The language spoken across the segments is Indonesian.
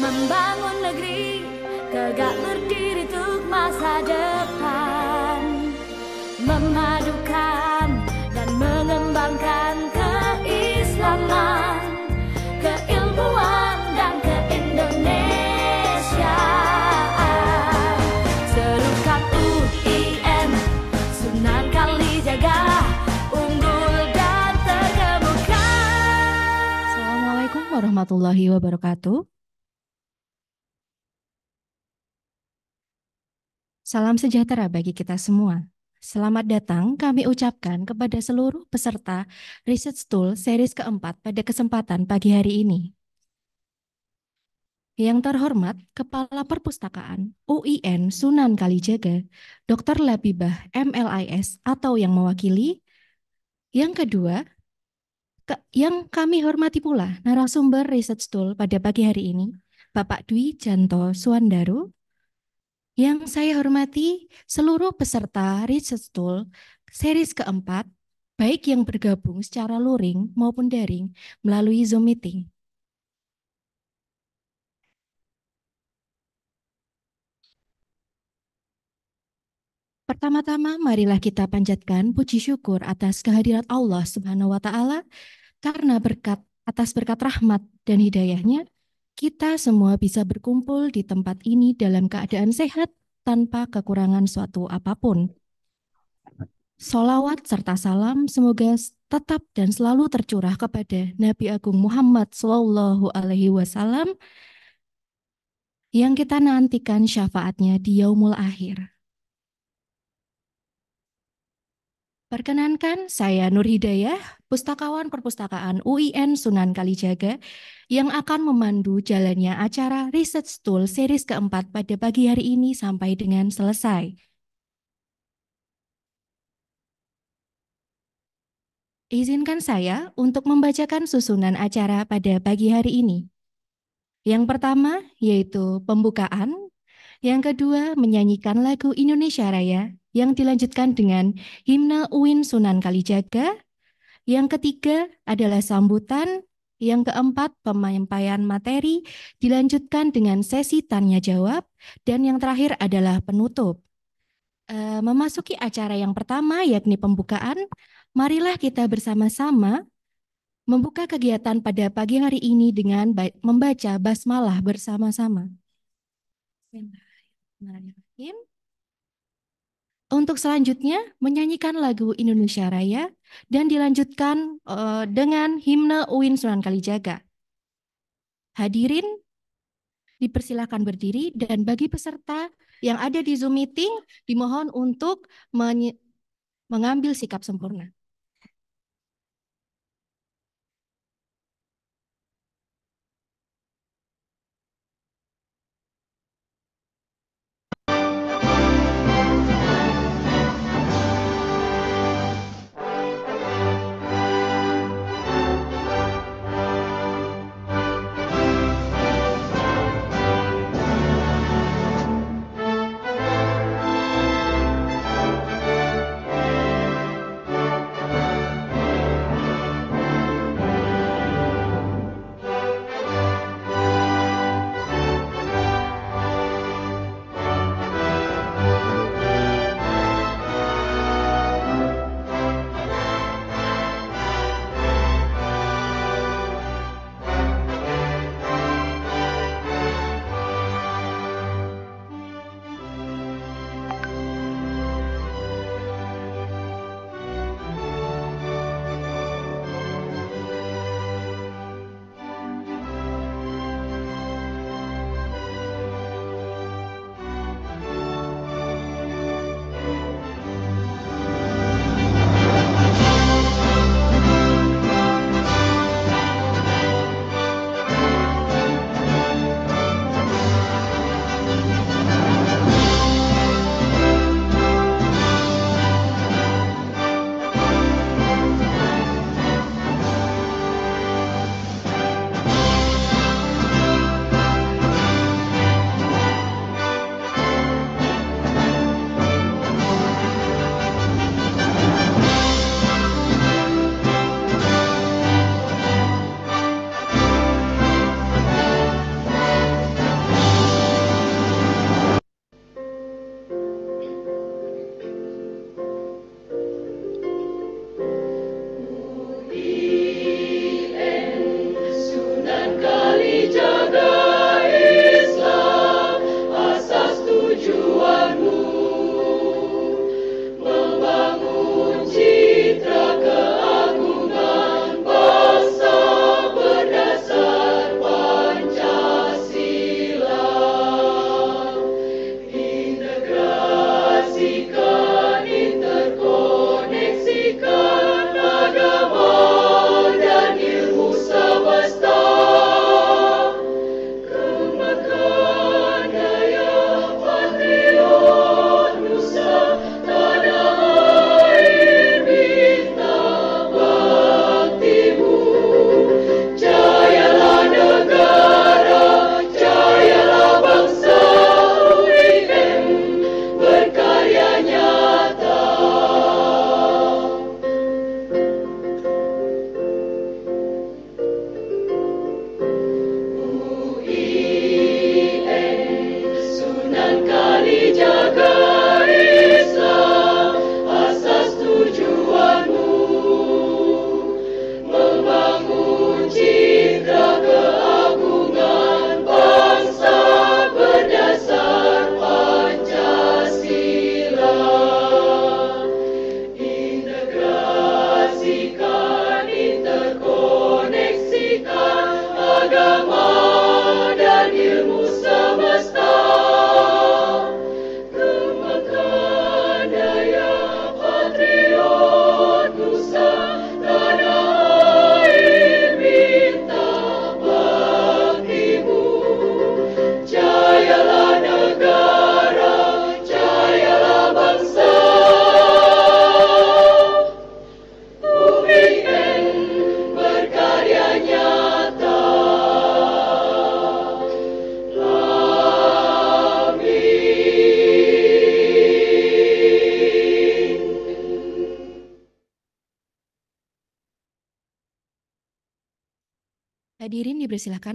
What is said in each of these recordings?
membangun negeri tegak berdiri untuk masa depan memadukan dan mengembangkan keislaman keilmuan dan keindonesiaan serukan UIN Sunan Kalijaga unggul dan terkemuka Assalamualaikum warahmatullahi wabarakatuh Salam sejahtera bagi kita semua. Selamat datang kami ucapkan kepada seluruh peserta Research Tool series keempat pada kesempatan pagi hari ini. Yang terhormat Kepala Perpustakaan UIN Sunan Kalijaga, Dr. Labibah MLIS atau yang mewakili. Yang kedua, ke yang kami hormati pula narasumber Research Tool pada pagi hari ini, Bapak Dwi Janto Suandaru. Yang saya hormati seluruh peserta Research Tool series keempat, baik yang bergabung secara luring maupun daring melalui Zoom meeting. Pertama-tama marilah kita panjatkan puji syukur atas kehadiran Allah Subhanahu wa taala karena berkat atas berkat rahmat dan hidayahnya nya kita semua bisa berkumpul di tempat ini dalam keadaan sehat tanpa kekurangan suatu apapun. Solawat serta salam semoga tetap dan selalu tercurah kepada Nabi Agung Muhammad sallallahu Alaihi Wasallam yang kita nantikan syafaatnya di yaumul akhir. Perkenankan, saya Nur Hidayah, pustakawan perpustakaan UIN Sunan Kalijaga, yang akan memandu jalannya acara Research Tool series keempat pada pagi hari ini sampai dengan selesai. Izinkan saya untuk membacakan susunan acara pada pagi hari ini. Yang pertama yaitu pembukaan, yang kedua menyanyikan lagu Indonesia Raya yang dilanjutkan dengan himna Uin Sunan Kalijaga, yang ketiga adalah sambutan, yang keempat pemampaian materi, dilanjutkan dengan sesi tanya jawab, dan yang terakhir adalah penutup. Eh, memasuki acara yang pertama yakni pembukaan, marilah kita bersama-sama membuka kegiatan pada pagi hari ini dengan membaca basmalah bersama-sama. Bismillahirrahmanirrahim. Untuk selanjutnya menyanyikan lagu Indonesia Raya dan dilanjutkan uh, dengan himne Uin Sunan Kalijaga. Hadirin dipersilakan berdiri dan bagi peserta yang ada di Zoom meeting dimohon untuk mengambil sikap sempurna.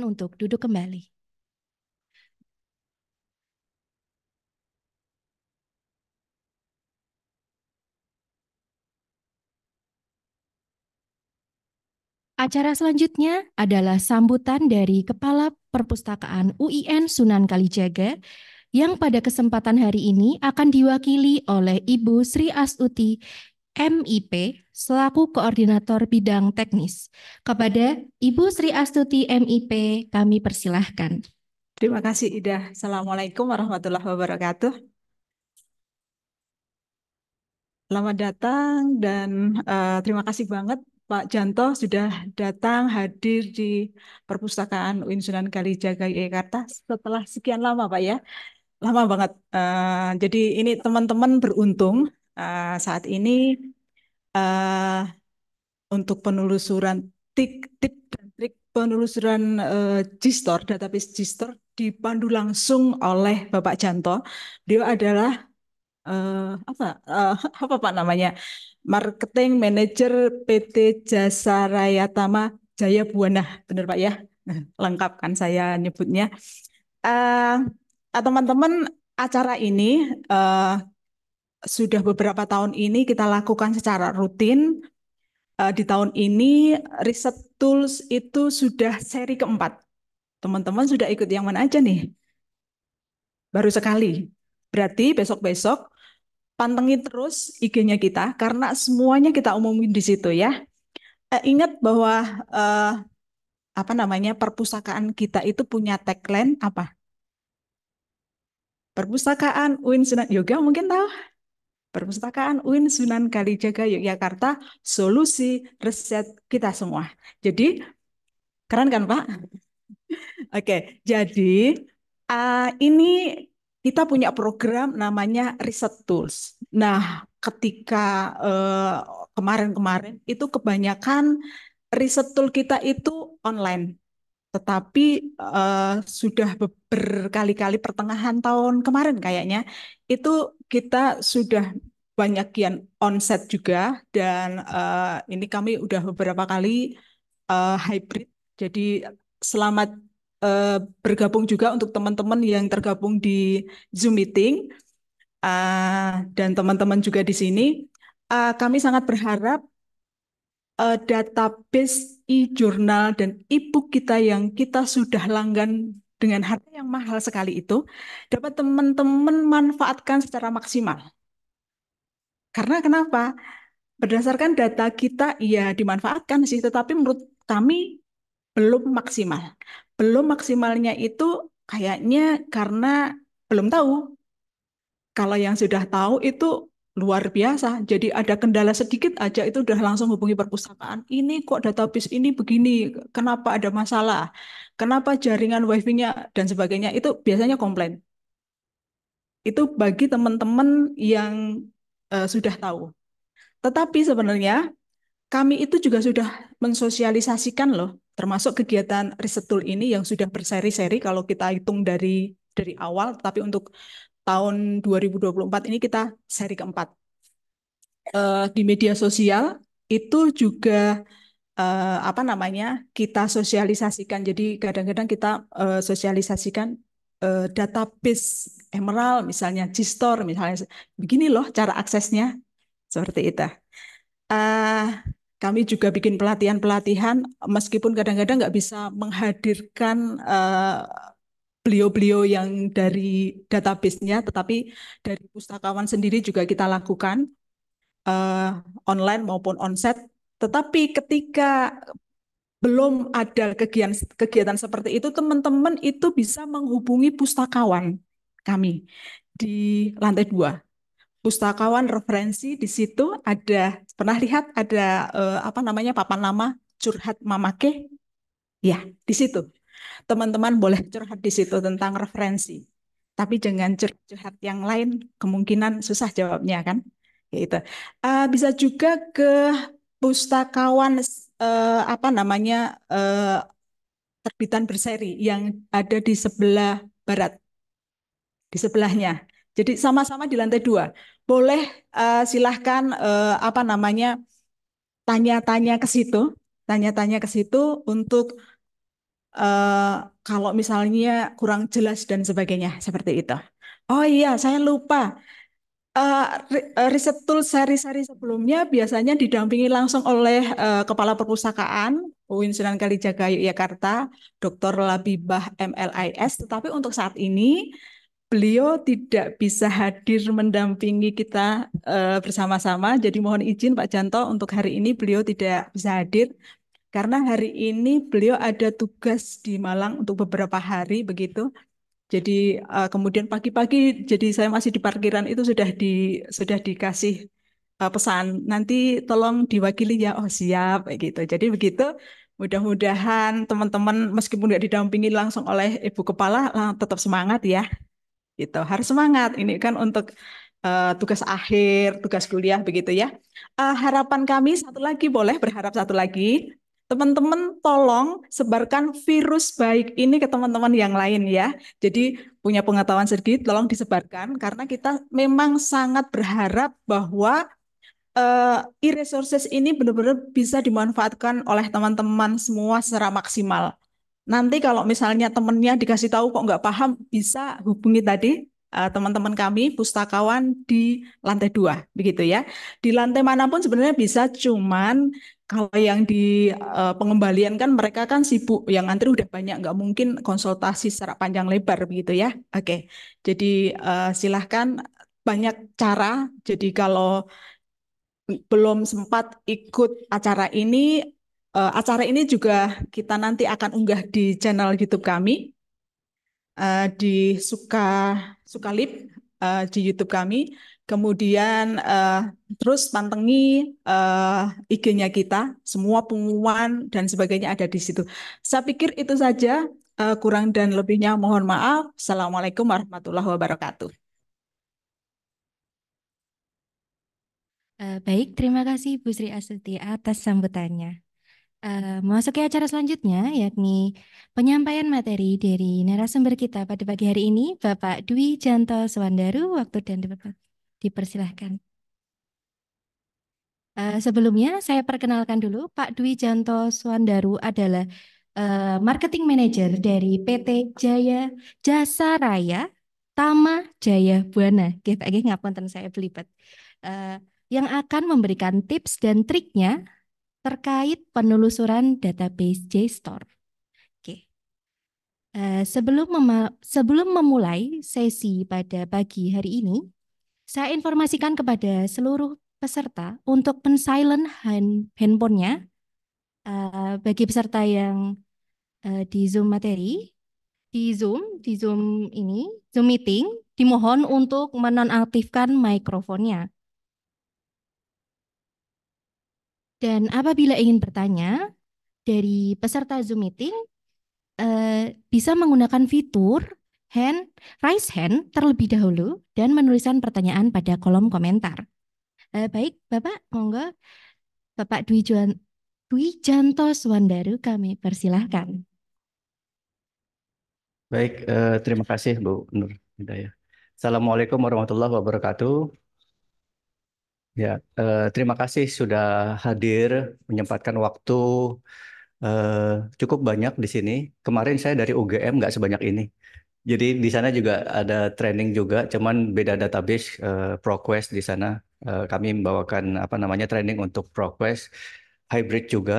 untuk duduk kembali. Acara selanjutnya adalah sambutan dari Kepala Perpustakaan UIN Sunan Kalijaga yang pada kesempatan hari ini akan diwakili oleh Ibu Sri Asuti. MIP selaku Koordinator Bidang Teknis. Kepada Ibu Sri Astuti MIP kami persilahkan. Terima kasih Ida. Assalamualaikum warahmatullahi wabarakatuh. Selamat datang dan uh, terima kasih banget Pak Janto sudah datang hadir di perpustakaan UIN Sunan Kalijaga Yogyakarta setelah sekian lama Pak ya. Lama banget. Uh, jadi ini teman-teman beruntung uh, saat ini uh, untuk penelusuran tip, tip dan trik penelusuran uh, database g dipandu langsung oleh Bapak Janto. dia adalah uh, apa uh, apa Pak namanya? Marketing Manager PT Jasa Raya Tama Jaya Buana, benar Pak ya? Lengkap kan saya nyebutnya. Uh, teman-teman acara ini uh, sudah beberapa tahun ini kita lakukan secara rutin. Uh, di tahun ini riset tools itu sudah seri keempat. Teman-teman sudah ikut yang mana aja nih? Baru sekali. Berarti besok-besok pantengin terus IG-nya kita karena semuanya kita umumin di situ ya. Uh, ingat bahwa uh, apa namanya perpustakaan kita itu punya tagline apa? Perpustakaan Winston Yoga mungkin tahu? Perpustakaan UIN Sunan Kalijaga Yogyakarta, solusi riset kita semua. Jadi, keren kan Pak? Oke, jadi uh, ini kita punya program namanya Reset Tools. Nah, ketika eh, kemarin-kemarin uh, itu kebanyakan riset tool kita itu online. Tetapi uh, sudah berkali-kali pertengahan tahun kemarin kayaknya itu kita sudah banyak yang onset juga dan uh, ini kami udah beberapa kali uh, hybrid. Jadi selamat uh, bergabung juga untuk teman-teman yang tergabung di Zoom meeting uh, dan teman-teman juga di sini. Uh, kami sangat berharap uh, database e-jurnal dan e-book kita yang kita sudah langgan dengan harga yang mahal sekali itu dapat teman-teman manfaatkan secara maksimal karena kenapa? Berdasarkan data kita ya dimanfaatkan sih, tetapi menurut kami belum maksimal. Belum maksimalnya itu kayaknya karena belum tahu. Kalau yang sudah tahu itu luar biasa. Jadi ada kendala sedikit aja itu udah langsung hubungi perpustakaan. Ini kok database ini begini, kenapa ada masalah? Kenapa jaringan wifi-nya dan sebagainya itu biasanya komplain. Itu bagi teman-teman yang uh, sudah tahu. Tetapi sebenarnya kami itu juga sudah mensosialisasikan loh, termasuk kegiatan riset tool ini yang sudah berseri-seri kalau kita hitung dari dari awal, tapi untuk tahun 2024 ini kita seri keempat. Uh, di media sosial itu juga uh, apa namanya kita sosialisasikan. Jadi kadang-kadang kita uh, sosialisasikan Eh, database Emerald misalnya, Gstore misalnya. Begini loh cara aksesnya, seperti itu. Uh, kami juga bikin pelatihan-pelatihan, meskipun kadang-kadang nggak bisa menghadirkan eh, beliau-beliau uh, yang dari databasenya, tetapi dari pustakawan sendiri juga kita lakukan uh, online maupun onsite. Tetapi ketika belum ada kegiatan kegiatan seperti itu, teman-teman itu bisa menghubungi pustakawan kami di lantai dua. Pustakawan referensi di situ ada pernah lihat ada eh, apa namanya papan nama curhat mama mamake? Ya, di situ. Teman-teman boleh curhat di situ tentang referensi. Tapi jangan curhat yang lain, kemungkinan susah jawabnya kan. gitu Uh, bisa juga ke pustakawan uh, apa namanya uh, terbitan berseri yang ada di sebelah barat, di sebelahnya. Jadi sama-sama di lantai dua. Boleh uh, silahkan uh, apa namanya tanya-tanya ke situ, tanya-tanya ke situ untuk uh, kalau misalnya kurang jelas dan sebagainya seperti itu. Oh iya, saya lupa. Uh, riset tool seri-seri sebelumnya biasanya didampingi langsung oleh uh, Kepala Perpustakaan UIN Sunan Kalijaga Yogyakarta, Dr. Labibah MLIS. Tetapi untuk saat ini beliau tidak bisa hadir mendampingi kita uh, bersama-sama. Jadi mohon izin Pak Janto untuk hari ini beliau tidak bisa hadir karena hari ini beliau ada tugas di Malang untuk beberapa hari begitu. Jadi uh, kemudian pagi-pagi jadi saya masih di parkiran itu sudah di sudah dikasih uh, pesan nanti tolong diwakili ya oh siap gitu. Jadi begitu mudah-mudahan teman-teman meskipun tidak didampingi langsung oleh ibu kepala eh, tetap semangat ya. Gitu. Harus semangat. Ini kan untuk uh, tugas akhir, tugas kuliah begitu ya. Uh, harapan kami satu lagi boleh berharap satu lagi teman-teman tolong sebarkan virus baik ini ke teman-teman yang lain ya. Jadi punya pengetahuan sedikit tolong disebarkan karena kita memang sangat berharap bahwa uh, e-resources ini benar-benar bisa dimanfaatkan oleh teman-teman semua secara maksimal. Nanti kalau misalnya temennya dikasih tahu kok nggak paham, bisa hubungi tadi Eh, teman-teman kami pustakawan di lantai dua begitu ya di lantai manapun sebenarnya bisa cuman kalau yang di uh, pengembalian kan mereka kan sibuk yang antri udah banyak nggak mungkin konsultasi secara panjang lebar begitu ya oke jadi uh, silahkan banyak cara jadi kalau belum sempat ikut acara ini uh, acara ini juga kita nanti akan unggah di channel YouTube kami uh, di suka Sukalip uh, di YouTube kami. Kemudian uh, terus pantengi uh, eh, IG-nya kita, semua pengumuman dan sebagainya ada di situ. Saya pikir itu saja. Uh, kurang dan lebihnya mohon maaf. Assalamualaikum warahmatullahi wabarakatuh. Uh, baik, terima kasih Bu Sri Asuti atas sambutannya. Eh, memasuki acara selanjutnya, yakni penyampaian materi dari narasumber kita pada pagi hari ini, Bapak Dwi Janto Swandaru Waktu dan dipersilahkan. Uh, sebelumnya, saya perkenalkan dulu, Pak Dwi Janto Swandaru adalah eh, Marketing Manager dari PT Jaya Jasa Raya Tama Jaya Buana. Kita ngapunten saya belibet. yang akan memberikan tips dan triknya terkait penelusuran database JSTOR. Oke. Uh, sebelum, mema sebelum memulai sesi pada pagi hari ini, saya informasikan kepada seluruh peserta untuk pensilent hand handphonenya uh, bagi peserta yang uh, di Zoom materi, di Zoom, di Zoom ini, Zoom meeting, dimohon untuk menonaktifkan mikrofonnya. Dan apabila ingin bertanya dari peserta Zoom meeting, eh, bisa menggunakan fitur hand, raise hand terlebih dahulu dan menuliskan pertanyaan pada kolom komentar. Eh, baik, Bapak, monggo. Bapak Dwi, Juan, Dwi Janto Suwandaru kami persilahkan. Baik, eh, terima kasih Bu Nur Hidayah. Assalamualaikum warahmatullahi wabarakatuh. Ya, eh, terima kasih sudah hadir, menyempatkan waktu eh, cukup banyak di sini. Kemarin saya dari UGM nggak sebanyak ini. Jadi di sana juga ada training juga, cuman beda database eh, ProQuest di sana. Eh, kami membawakan apa namanya training untuk ProQuest hybrid juga.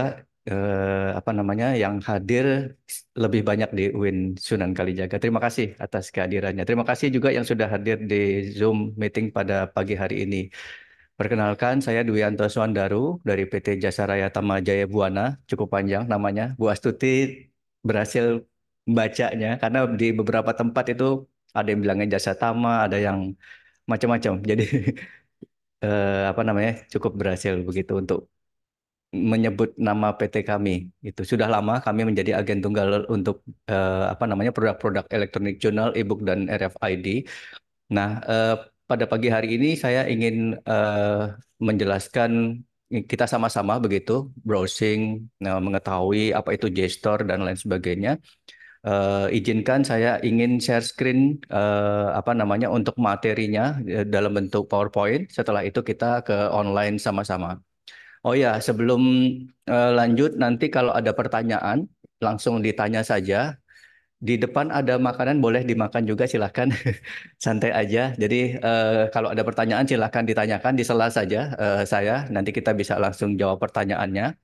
Eh, apa namanya yang hadir lebih banyak di Win Sunan Kalijaga. Terima kasih atas kehadirannya. Terima kasih juga yang sudah hadir di Zoom meeting pada pagi hari ini. Perkenalkan, saya Dwi Anto Suandaru dari PT Jasa Raya Tama Jaya Buana, cukup panjang namanya. Bu Astuti berhasil bacanya, karena di beberapa tempat itu ada yang bilangnya Jasa Tama, ada yang macam-macam. Jadi eh, apa namanya cukup berhasil begitu untuk menyebut nama PT kami. Itu sudah lama kami menjadi agen tunggal untuk eh, apa namanya produk-produk elektronik jurnal, e-book dan RFID. Nah, eh, pada pagi hari ini saya ingin uh, menjelaskan kita sama-sama begitu browsing uh, mengetahui apa itu gesture dan lain sebagainya. Uh, izinkan saya ingin share screen uh, apa namanya untuk materinya dalam bentuk PowerPoint. Setelah itu kita ke online sama-sama. Oh ya, sebelum uh, lanjut nanti kalau ada pertanyaan langsung ditanya saja di depan ada makanan boleh dimakan juga silahkan santai aja. Jadi eh, kalau ada pertanyaan silahkan ditanyakan di sela saja eh, saya. Nanti kita bisa langsung jawab pertanyaannya.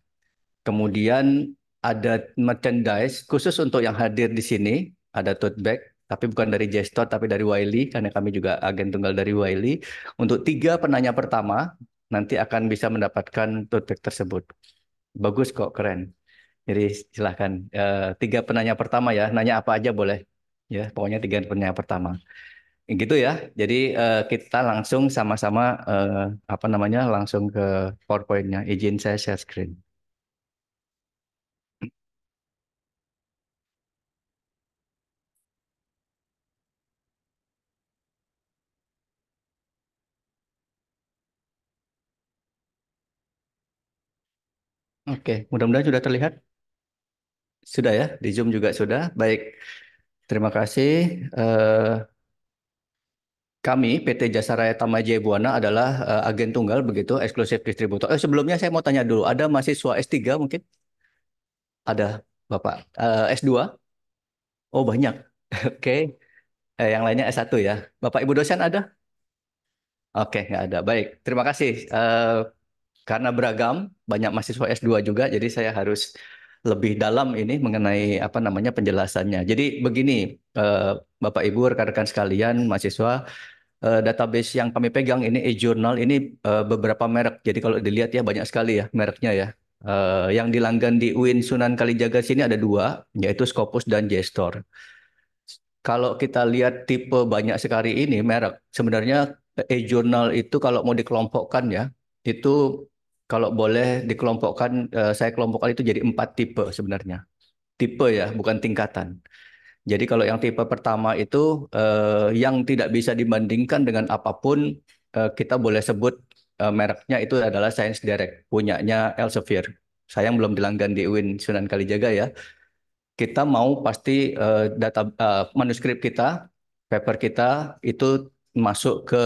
Kemudian ada merchandise khusus untuk yang hadir di sini. Ada tote bag, tapi bukan dari Gestor tapi dari Wiley karena kami juga agen tunggal dari Wiley. Untuk tiga penanya pertama nanti akan bisa mendapatkan tote bag tersebut. Bagus kok, keren. Jadi silahkan uh, tiga penanya pertama ya, nanya apa aja boleh ya, pokoknya tiga penanya pertama. Gitu ya. Jadi uh, kita langsung sama-sama uh, apa namanya langsung ke PowerPoint-nya. Izin saya share screen. Oke, mudah-mudahan sudah terlihat. Sudah ya, di Zoom juga sudah. Baik, terima kasih. Eh, kami PT Jasa Raya Tamaja Buana adalah eh, agen tunggal begitu, eksklusif distributor. Eh, sebelumnya saya mau tanya dulu, ada mahasiswa S3 mungkin? Ada, Bapak. Eh, S2? Oh, banyak. Oke. Okay. yang lainnya S1 ya. Bapak Ibu dosen ada? Oke, nggak ada. Baik, terima kasih. karena beragam, banyak mahasiswa S2 juga, jadi saya harus lebih dalam ini mengenai apa namanya penjelasannya. Jadi begini, eh, Bapak Ibu rekan-rekan sekalian, mahasiswa, eh, database yang kami pegang ini e-journal ini eh, beberapa merek. Jadi kalau dilihat ya banyak sekali ya mereknya ya. yang dilanggan di UIN Sunan Kalijaga sini ada dua, yaitu Scopus dan Gestor. Kalau kita lihat tipe banyak sekali ini merek, sebenarnya e-journal itu kalau mau dikelompokkan ya, itu kalau boleh dikelompokkan, eh, saya kelompokkan itu jadi empat tipe sebenarnya. Tipe ya, bukan tingkatan. Jadi kalau yang tipe pertama itu eh, yang tidak bisa dibandingkan dengan apapun, eh, kita boleh sebut mereknya itu adalah Science Direct, punyanya Elsevier. Sayang belum dilanggan di UIN Sunan Kalijaga ya. Kita mau pasti data manuskrip kita, paper kita itu masuk ke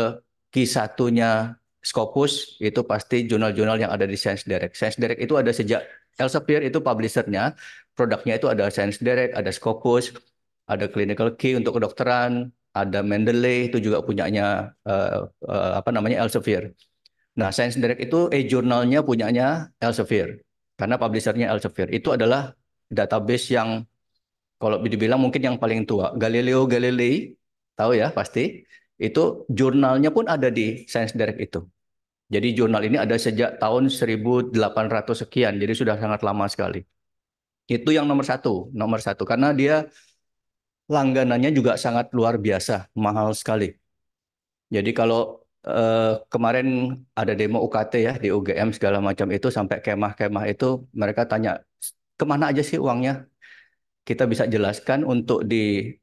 kisatunya. Scopus itu pasti jurnal-jurnal yang ada di Science Direct. Science Direct itu ada sejak Elsevier itu publisher-nya, produknya itu ada Science Direct, ada Scopus, ada Clinical Key untuk kedokteran, ada Mendeley itu juga punyanya uh, uh, apa namanya Elsevier. Nah, Science Direct itu e-jurnalnya punyanya Elsevier karena publishernya Elsevier. Itu adalah database yang kalau dibilang mungkin yang paling tua. Galileo Galilei tahu ya pasti itu jurnalnya pun ada di Science Direct itu. Jadi jurnal ini ada sejak tahun 1800 sekian, jadi sudah sangat lama sekali. Itu yang nomor satu, nomor satu. Karena dia langganannya juga sangat luar biasa, mahal sekali. Jadi kalau eh, kemarin ada demo UKT ya di UGM segala macam itu sampai kemah-kemah itu mereka tanya kemana aja sih uangnya kita bisa jelaskan untuk di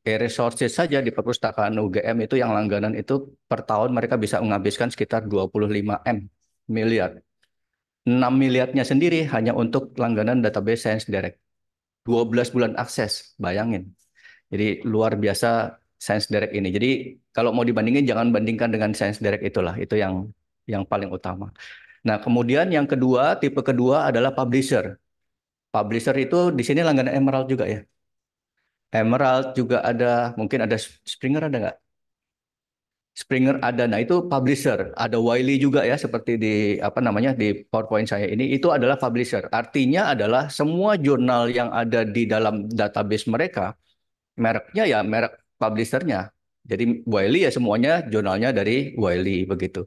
e-resources saja di perpustakaan UGM itu yang langganan itu per tahun mereka bisa menghabiskan sekitar 25 M miliar. 6 miliarnya sendiri hanya untuk langganan database Science Direct. 12 bulan akses, bayangin. Jadi luar biasa Science Direct ini. Jadi kalau mau dibandingin jangan bandingkan dengan Science Direct itulah, itu yang yang paling utama. Nah, kemudian yang kedua, tipe kedua adalah publisher. Publisher itu di sini langganan Emerald juga ya. Emerald juga ada, mungkin ada Springer ada nggak? Springer ada. Nah, itu publisher. Ada Wiley juga ya seperti di apa namanya di PowerPoint saya ini itu adalah publisher. Artinya adalah semua jurnal yang ada di dalam database mereka mereknya ya merek publishernya. Jadi Wiley ya semuanya jurnalnya dari Wiley begitu.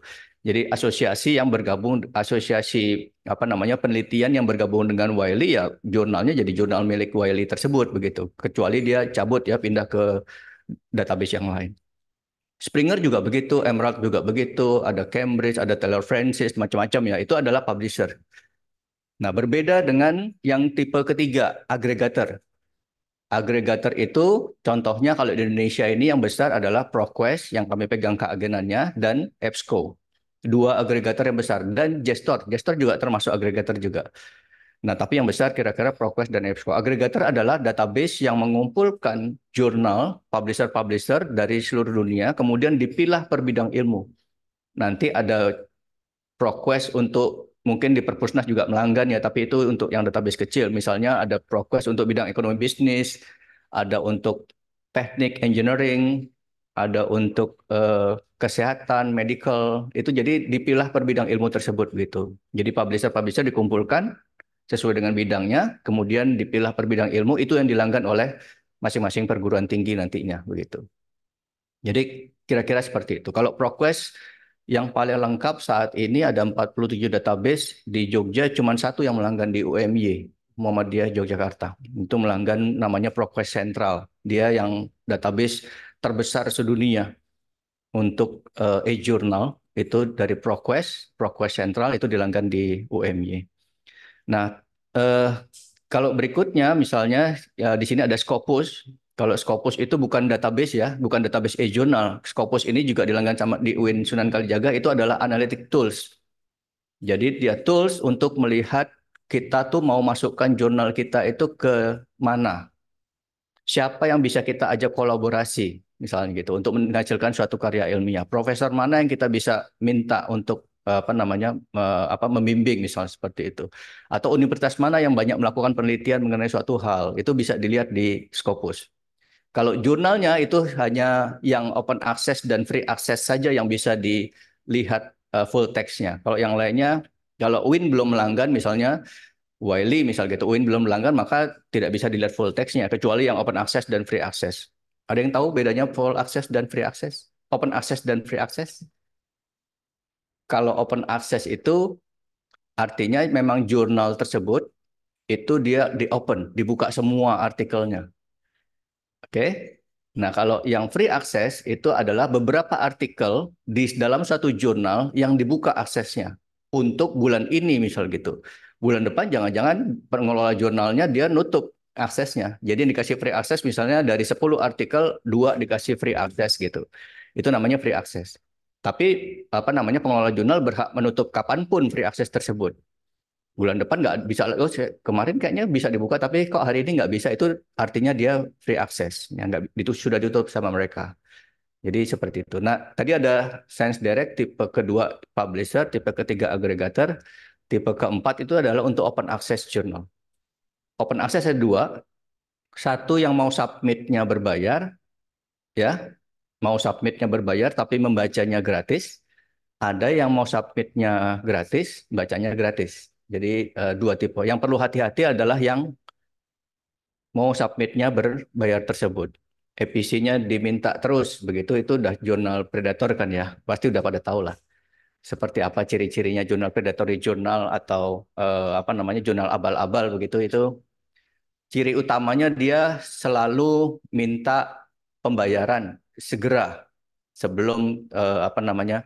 Jadi asosiasi yang bergabung asosiasi apa namanya penelitian yang bergabung dengan Wiley ya jurnalnya jadi jurnal milik Wiley tersebut begitu. Kecuali dia cabut ya pindah ke database yang lain. Springer juga begitu, Emerald juga begitu, ada Cambridge, ada Taylor Francis, macam-macam ya. Itu adalah publisher. Nah, berbeda dengan yang tipe ketiga, agregator. Aggregator itu contohnya kalau di Indonesia ini yang besar adalah ProQuest yang kami pegang keagenannya dan EBSCO dua agregator yang besar dan gestor. Gestor juga termasuk agregator juga. Nah, tapi yang besar kira-kira Proquest dan EBSCO. Agregator adalah database yang mengumpulkan jurnal, publisher-publisher dari seluruh dunia, kemudian dipilah per bidang ilmu. Nanti ada Proquest untuk mungkin di Perpusnas juga melanggan ya, tapi itu untuk yang database kecil. Misalnya ada Proquest untuk bidang ekonomi bisnis, ada untuk teknik engineering, ada untuk uh, kesehatan, medical, itu jadi dipilah per bidang ilmu tersebut gitu. Jadi publisher-publisher dikumpulkan sesuai dengan bidangnya, kemudian dipilah per bidang ilmu itu yang dilanggan oleh masing-masing perguruan tinggi nantinya begitu. Jadi kira-kira seperti itu. Kalau ProQuest yang paling lengkap saat ini ada 47 database di Jogja, cuma satu yang melanggan di UMY, Muhammadiyah Yogyakarta. Itu melanggan namanya ProQuest Central. Dia yang database terbesar sedunia untuk uh, eh, e-journal itu dari ProQuest, ProQuest Central itu dilanggan di UMY. Nah, eh, kalau berikutnya misalnya ya, di sini ada Scopus. Kalau Scopus itu bukan database ya, bukan database e-journal. Scopus ini juga dilanggan sama di UIN Sunan Kalijaga itu adalah analytic tools. Jadi dia tools untuk melihat kita tuh mau masukkan jurnal kita itu ke mana. Siapa yang bisa kita ajak kolaborasi misalnya gitu untuk menghasilkan suatu karya ilmiah profesor mana yang kita bisa minta untuk eh, apa namanya apa membimbing misalnya seperti itu atau universitas mana yang banyak melakukan penelitian mengenai suatu hal itu bisa dilihat di Scopus kalau jurnalnya itu hanya yang open access dan free access saja yang bisa dilihat eh, full textnya kalau yang lainnya kalau Win belum melanggan misalnya Wiley misalnya gitu Win belum melanggan maka tidak bisa dilihat full textnya kecuali yang open access dan free access ada yang tahu bedanya full access dan free access? Open access dan free access? Kalau open access itu artinya memang jurnal tersebut itu dia di open, dibuka semua artikelnya. Oke. Okay? Nah, kalau yang free access itu adalah beberapa artikel di dalam satu jurnal yang dibuka aksesnya untuk bulan ini misal gitu. Bulan depan jangan-jangan pengelola jurnalnya dia nutup aksesnya. Jadi yang dikasih free access misalnya dari 10 artikel, dua dikasih free access gitu. Itu namanya free access. Tapi apa namanya pengelola jurnal berhak menutup kapanpun free access tersebut. Bulan depan nggak bisa, oh kemarin kayaknya bisa dibuka, tapi kok hari ini nggak bisa. Itu artinya dia free access, yang nggak itu sudah ditutup sama mereka. Jadi seperti itu. Nah tadi ada Science Direct tipe kedua publisher, tipe ketiga agregator, tipe keempat itu adalah untuk open access journal open access ada dua. Satu yang mau submitnya berbayar, ya, mau submitnya berbayar tapi membacanya gratis. Ada yang mau submitnya gratis, bacanya gratis. Jadi uh, dua tipe. Yang perlu hati-hati adalah yang mau submitnya berbayar tersebut. EPC-nya diminta terus, begitu itu udah jurnal predator kan ya, pasti udah pada tahu lah. Seperti apa ciri-cirinya jurnal predatory jurnal atau uh, apa namanya jurnal abal-abal begitu itu ciri utamanya dia selalu minta pembayaran segera sebelum uh, apa namanya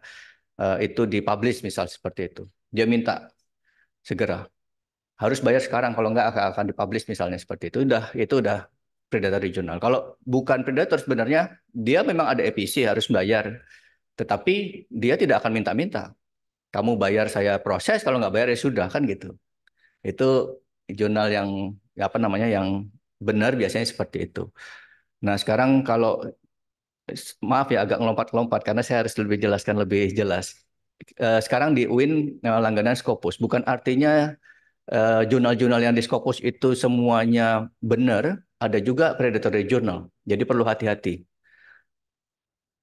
uh, itu dipublish misal seperti itu. Dia minta segera. Harus bayar sekarang kalau nggak akan, akan dipublish misalnya seperti itu. Udah itu udah predator regional Kalau bukan predator sebenarnya dia memang ada EPC harus bayar. Tetapi dia tidak akan minta-minta. Kamu bayar saya proses kalau nggak bayar ya sudah kan gitu. Itu jurnal yang apa namanya yang benar biasanya seperti itu. Nah sekarang kalau maaf ya agak ngelompat-lompat karena saya harus lebih jelaskan lebih jelas. Eh, sekarang di UIN eh, langganan Scopus bukan artinya eh, jurnal-jurnal yang di Scopus itu semuanya benar. Ada juga predatory journal, jadi perlu hati-hati.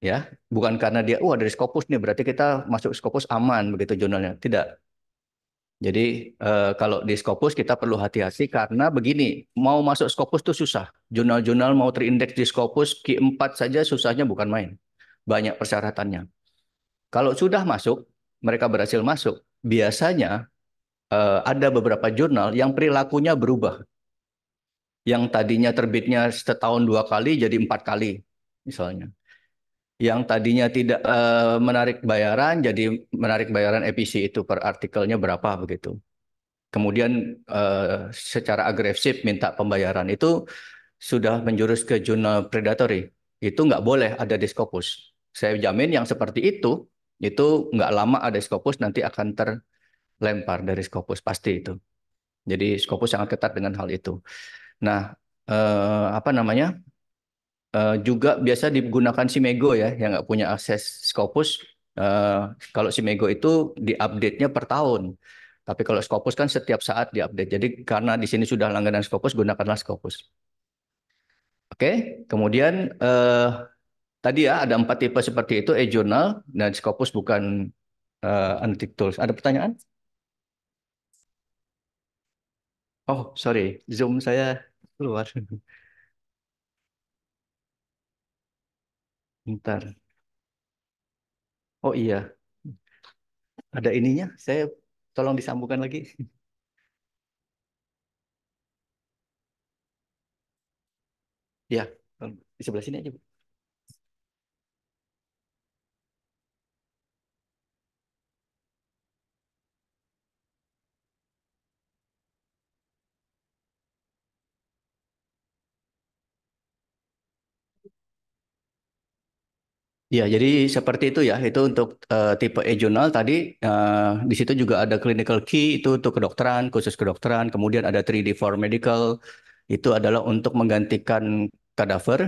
Ya, bukan karena dia, wah oh, dari Scopus nih berarti kita masuk Scopus aman begitu jurnalnya. Tidak, jadi eh, kalau di Scopus kita perlu hati-hati karena begini, mau masuk Scopus itu susah. Jurnal-jurnal mau terindeks di Scopus Q4 saja susahnya bukan main. Banyak persyaratannya. Kalau sudah masuk, mereka berhasil masuk, biasanya eh, ada beberapa jurnal yang perilakunya berubah. Yang tadinya terbitnya setahun dua kali jadi empat kali misalnya yang tadinya tidak uh, menarik bayaran jadi menarik bayaran EPC itu per artikelnya berapa begitu. Kemudian uh, secara agresif minta pembayaran itu sudah menjurus ke jurnal predatory. Itu nggak boleh ada di Scopus. Saya jamin yang seperti itu itu nggak lama ada Scopus nanti akan terlempar dari Scopus pasti itu. Jadi Scopus sangat ketat dengan hal itu. Nah, eh, apa namanya? uh, juga biasa digunakan si Simego ya yang nggak punya akses Scopus uh, kalau Simego itu diupdate-nya per tahun tapi kalau Scopus kan setiap saat diupdate jadi karena di sini sudah langganan Scopus gunakanlah Scopus oke okay? kemudian uh, tadi ya ada empat tipe seperti itu e-journal dan Scopus bukan uh, analytic tools ada pertanyaan Oh, sorry. Zoom saya keluar. Ntar. Oh iya. Ada ininya? Saya tolong disambungkan lagi. Ya, di sebelah sini aja, Bu. Ya, jadi seperti itu ya. Itu untuk uh, tipe e tadi. Uh, di situ juga ada clinical key, itu untuk kedokteran, khusus kedokteran. Kemudian ada 3D for medical, itu adalah untuk menggantikan kadaver.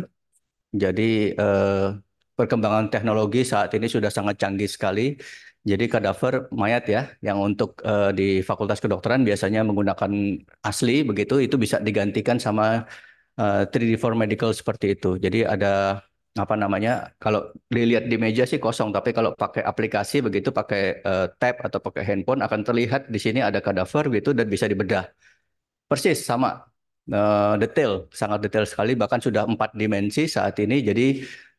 Jadi uh, perkembangan teknologi saat ini sudah sangat canggih sekali. Jadi kadaver mayat ya, yang untuk uh, di Fakultas Kedokteran biasanya menggunakan asli begitu, itu bisa digantikan sama 3D for medical seperti itu. Jadi ada apa namanya kalau dilihat di meja sih kosong tapi kalau pakai aplikasi begitu pakai uh, tab atau pakai handphone akan terlihat di sini ada kadaver gitu dan bisa dibedah persis sama uh, detail sangat detail sekali bahkan sudah empat dimensi saat ini jadi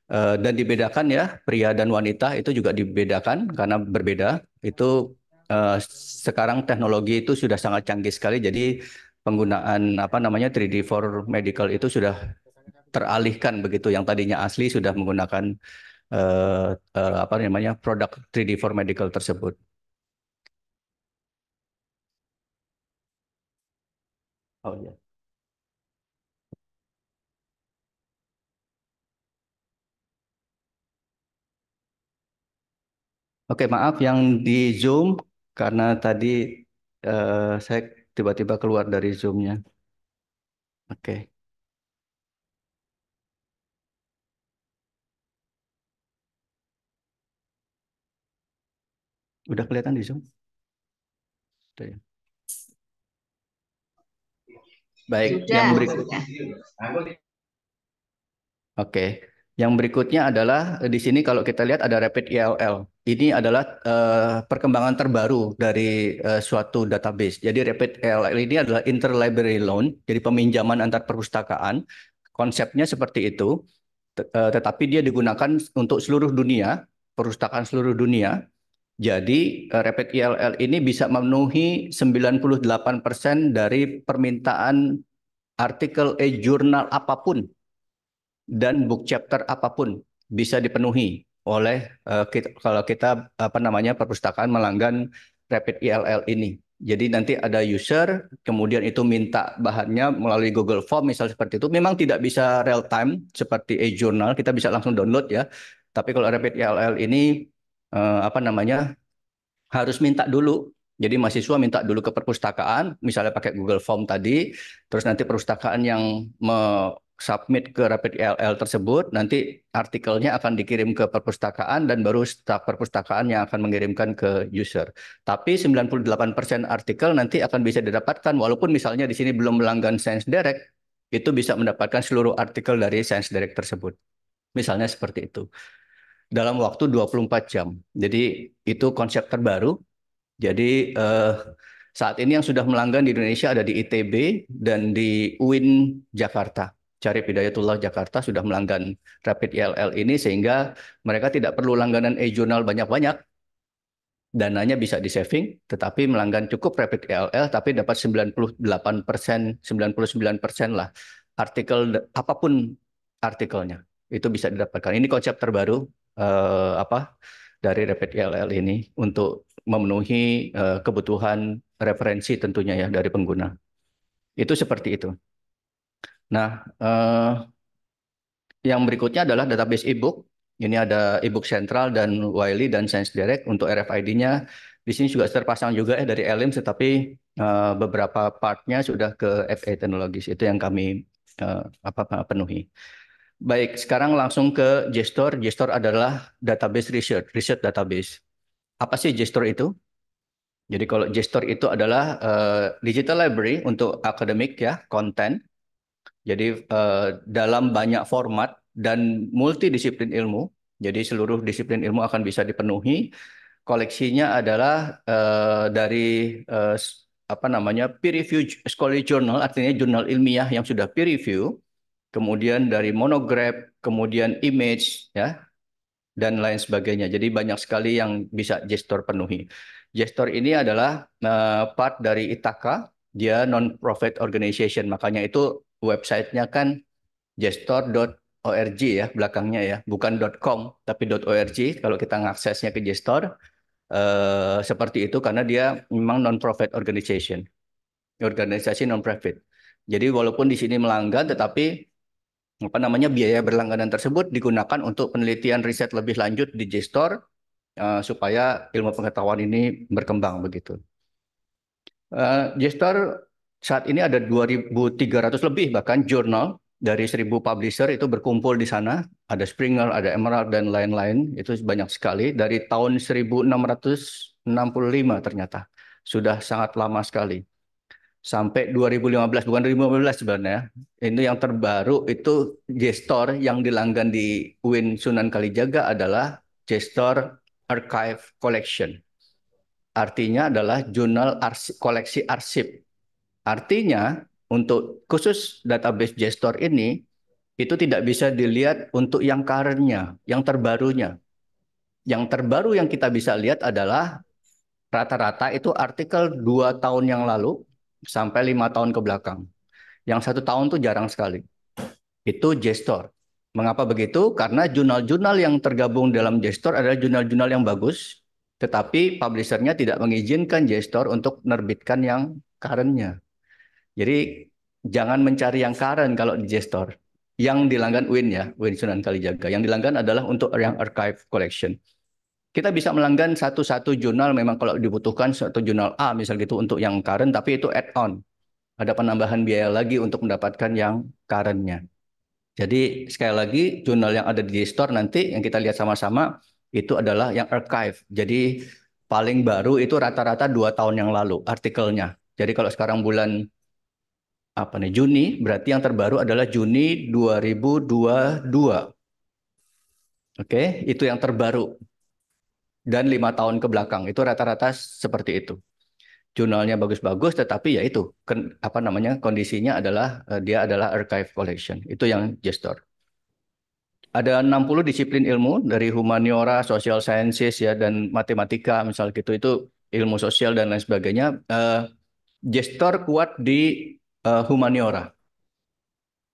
uh, dan dibedakan ya pria dan wanita itu juga dibedakan karena berbeda itu uh, sekarang teknologi itu sudah sangat canggih sekali jadi penggunaan apa namanya 3D for medical itu sudah teralihkan begitu yang tadinya asli sudah menggunakan uh, uh, apa namanya produk 3D for medical tersebut. Oh ya. Yeah. Oke, maaf yang di Zoom karena tadi uh, saya tiba-tiba keluar dari Zoom-nya. Oke. Udah kelihatan di Zoom? Sudah ya. Baik, Sudah. yang berikutnya. Oke, yang berikutnya adalah eh, di sini kalau kita lihat ada rapid ELL. Ini adalah uh, perkembangan terbaru dari uh, suatu database. Jadi rapid ELL ini adalah interlibrary loan, jadi peminjaman antar perpustakaan. Konsepnya seperti itu, tetapi dia digunakan untuk seluruh dunia, perpustakaan seluruh dunia jadi eh, rapid ILL e ini bisa memenuhi 98% dari permintaan artikel e-jurnal apapun dan book chapter apapun bisa dipenuhi oleh uh, eh, kita, kalau kita apa namanya perpustakaan melanggan rapid ILL e ini. Jadi nanti ada user kemudian itu minta bahannya melalui Google Form misal seperti itu. Memang tidak bisa real time seperti e-journal, kita bisa langsung download ya. Tapi kalau rapid ILL e ini Eh, apa namanya harus minta dulu. Jadi mahasiswa minta dulu ke perpustakaan, misalnya pakai Google Form tadi, terus nanti perpustakaan yang submit ke Rapid LL tersebut, nanti artikelnya akan dikirim ke perpustakaan dan baru staf perpustakaan yang akan mengirimkan ke user. Tapi 98% artikel nanti akan bisa didapatkan walaupun misalnya di sini belum melanggan Science Direct, itu bisa mendapatkan seluruh artikel dari Science Direct tersebut. Misalnya seperti itu dalam waktu 24 jam. Jadi itu konsep terbaru. Jadi eh, saat ini yang sudah melanggan di Indonesia ada di ITB dan di UIN Jakarta. Cari Pidayatullah Jakarta sudah melanggan Rapid ILL ini sehingga mereka tidak perlu langganan e-jurnal banyak-banyak. Dananya bisa di-saving, tetapi melanggan cukup Rapid ILL tapi dapat 98%, 99% lah artikel apapun artikelnya. Itu bisa didapatkan. Ini konsep terbaru uh, apa dari Rapid ELL ini untuk memenuhi uh, kebutuhan referensi tentunya ya dari pengguna. Itu seperti itu. Nah, uh, yang berikutnya adalah database e-book. Ini ada e-book sentral dan Wiley dan Science Direct untuk RFID-nya. Di sini juga terpasang juga ya dari Elim, tetapi uh, beberapa partnya sudah ke FA Technologies. Itu yang kami uh, apa, apa penuhi. Baik, sekarang langsung ke gestor. Gestor adalah database research, research database. Apa sih gestor itu? Jadi kalau gestor itu adalah uh, digital library untuk akademik ya, konten. Jadi uh, dalam banyak format dan multidisiplin ilmu. Jadi seluruh disiplin ilmu akan bisa dipenuhi. Koleksinya adalah uh, dari uh, apa namanya peer review scholarly journal, artinya jurnal ilmiah yang sudah peer review kemudian dari monograph, kemudian image, ya, dan lain sebagainya. Jadi banyak sekali yang bisa gestor penuhi. Gestor ini adalah eh, part dari Itaka, dia non-profit organization, makanya itu websitenya kan gestor.org ya belakangnya ya, bukan .com tapi .org kalau kita mengaksesnya ke gestor. Uh, seperti itu karena dia memang non-profit organization, organisasi non-profit. Jadi walaupun di sini melanggar, tetapi apa namanya biaya berlangganan tersebut digunakan untuk penelitian riset lebih lanjut di JSTOR uh, eh, supaya ilmu pengetahuan ini berkembang begitu. Uh, eh, JSTOR saat ini ada 2.300 lebih bahkan jurnal dari 1.000 publisher itu berkumpul di sana. Ada Springer, ada Emerald, dan lain-lain. Itu banyak sekali. Dari tahun 1665 ternyata. Sudah sangat lama sekali sampai 2015 bukan 2015 sebenarnya ya. ini yang terbaru itu gestor yang dilanggan di UIN Sunan Kalijaga adalah gestor archive collection artinya adalah jurnal arsi koleksi arsip artinya untuk khusus database gestor ini itu tidak bisa dilihat untuk yang karennya yang terbarunya yang terbaru yang kita bisa lihat adalah rata-rata itu artikel dua tahun yang lalu sampai lima tahun ke belakang. Yang satu tahun tuh jarang sekali. Itu gestor. Mengapa begitu? Karena jurnal-jurnal yang tergabung dalam gestor adalah jurnal-jurnal yang bagus, tetapi publishernya tidak mengizinkan gestor untuk menerbitkan yang currentnya. Jadi jangan mencari yang current kalau di gestor. Yang dilanggan Win ya, Win Sunan Kalijaga. Yang dilanggan adalah untuk yang archive collection kita bisa melanggan satu-satu jurnal memang kalau dibutuhkan satu jurnal A misal gitu untuk yang current tapi itu add on ada penambahan biaya lagi untuk mendapatkan yang currentnya jadi sekali lagi jurnal yang ada di store nanti yang kita lihat sama-sama itu adalah yang archive jadi paling baru itu rata-rata dua tahun yang lalu artikelnya jadi kalau sekarang bulan apa nih Juni berarti yang terbaru adalah Juni 2022 Oke, okay, itu yang terbaru dan lima tahun ke belakang itu rata-rata seperti itu. Jurnalnya bagus-bagus, tetapi ya itu ken, apa namanya kondisinya adalah uh, dia adalah archive collection. Itu yang gestor. Ada 60 disiplin ilmu dari humaniora, social sciences ya dan matematika misal gitu itu ilmu sosial dan lain sebagainya. Uh, gestor kuat di uh, humaniora,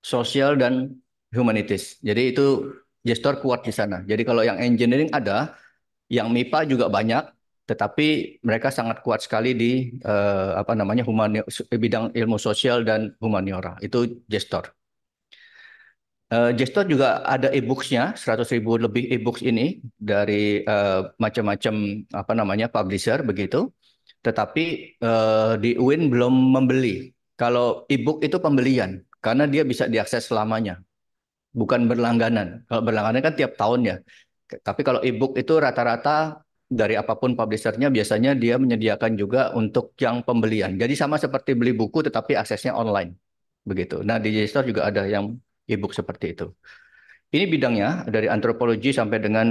sosial dan humanities. Jadi itu gestor kuat di sana. Jadi kalau yang engineering ada, yang MIPA juga banyak, tetapi mereka sangat kuat sekali di uh, apa namanya humani bidang ilmu sosial dan humaniora. Itu Gestor. Uh, Gestor juga ada e-booksnya, 100 ribu lebih e-books ini dari uh, macam-macam apa namanya publisher begitu. Tetapi uh, di UIN belum membeli. Kalau e-book itu pembelian karena dia bisa diakses selamanya, bukan berlangganan. Kalau berlangganan kan tiap tahun ya. Tapi kalau e-book itu rata-rata dari apapun publishernya biasanya dia menyediakan juga untuk yang pembelian. Jadi sama seperti beli buku tetapi aksesnya online. Begitu. Nah di Jester juga ada yang e-book seperti itu. Ini bidangnya dari antropologi sampai dengan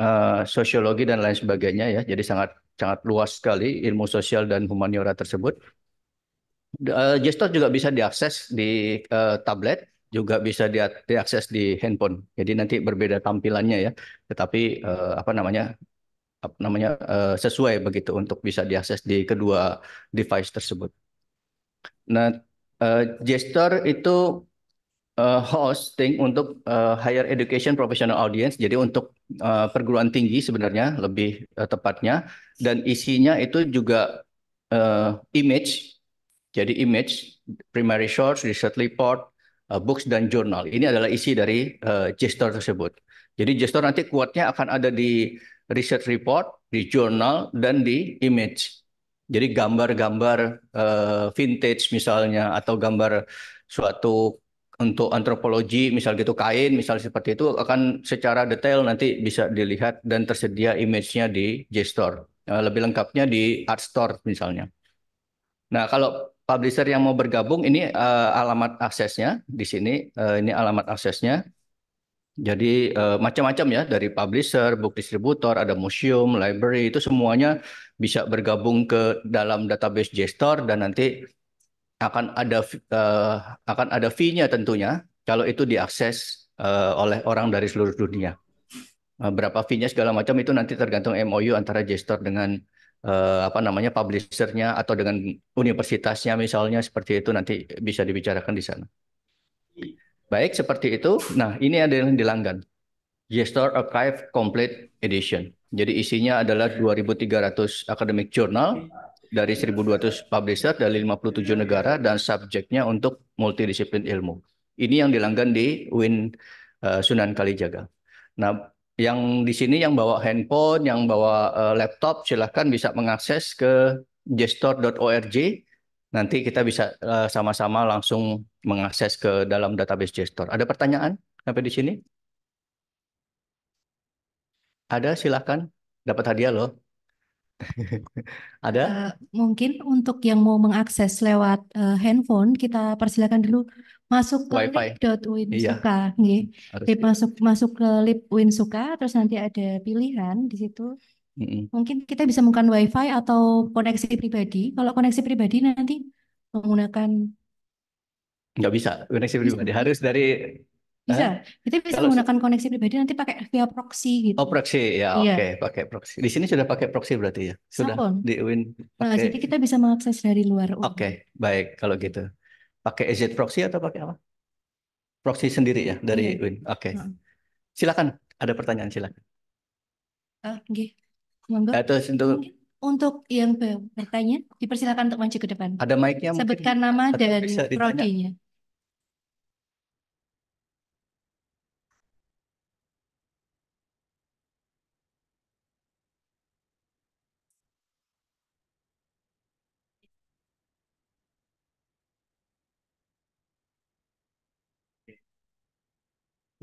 uh, sosiologi dan lain sebagainya ya. Jadi sangat sangat luas sekali ilmu sosial dan humaniora tersebut. Uh, juga bisa diakses di uh, tablet juga bisa diakses di handphone. Jadi nanti berbeda tampilannya ya, tetapi uh, apa namanya apa namanya uh, sesuai begitu untuk bisa diakses di kedua device tersebut. Nah, uh, eh, gesture itu uh, hosting untuk uh, higher education professional audience, jadi untuk uh, perguruan tinggi sebenarnya lebih uh, tepatnya dan isinya itu juga uh, image jadi image, primary source, research report, uh, books dan jurnal. Ini adalah isi dari uh, gestor tersebut. Jadi gestor nanti kuatnya akan ada di research report, di jurnal, dan di image. Jadi gambar-gambar uh, vintage misalnya atau gambar suatu untuk antropologi misal gitu kain misal seperti itu akan secara detail nanti bisa dilihat dan tersedia image-nya di JSTOR. Uh, lebih lengkapnya di Art Store misalnya. Nah, kalau publisher yang mau bergabung ini uh, alamat aksesnya di sini uh, ini alamat aksesnya jadi uh, macam-macam ya dari publisher, book distributor, ada museum, library itu semuanya bisa bergabung ke dalam database JSTOR dan nanti akan ada uh, akan ada fee-nya tentunya kalau itu diakses uh, oleh orang dari seluruh dunia. Uh, berapa fee-nya segala macam itu nanti tergantung MOU antara JSTOR dengan eh, apa namanya publishernya atau dengan universitasnya misalnya seperti itu nanti bisa dibicarakan di sana. Baik seperti itu. Nah ini ada yang dilanggan. Gestor Archive Complete Edition. Jadi isinya adalah 2.300 academic journal dari 1.200 publisher dari 57 negara dan subjeknya untuk multidisiplin ilmu. Ini yang dilanggan di Win eh, Sunan Kalijaga. Nah, yang di sini yang bawa handphone, yang bawa eh, laptop silahkan bisa mengakses ke gestor.org. Nanti kita bisa eh, sama-sama langsung mengakses ke dalam database gestor. Ada pertanyaan sampai di sini? Ada silahkan dapat hadiah loh. Ada? Eh, mungkin untuk yang mau mengakses lewat handphone kita persilakan dulu masuk ke win iya. nggih. Lip gitu. masuk masuk ke lip suka, terus nanti ada pilihan di situ. Mm-hmm. Mungkin kita bisa menggunakan WiFi atau koneksi pribadi. Kalau koneksi pribadi nanti menggunakan nggak bisa koneksi pribadi bisa. harus dari bisa. Hah? Kita bisa Kalau... menggunakan koneksi pribadi nanti pakai via proxy gitu. Oh, proxy. Ya, iya. oke, okay. pakai proxy. Di sini sudah pakai proxy berarti ya. Sudah Sampun. di Win. Pakai... Nah, jadi kita bisa mengakses dari luar. Oke, okay. baik kalau gitu. Pakai EZ proxy atau pakai apa? Proxy sendiri ya dari iya. Win. Oke. Okay. Silakan, ada pertanyaan silakan. Uh, ah, okay. Atau untuk untuk yang bertanya dipersilakan untuk maju ke depan. Ada mic-nya Sebutkan nama dan dari prodinya.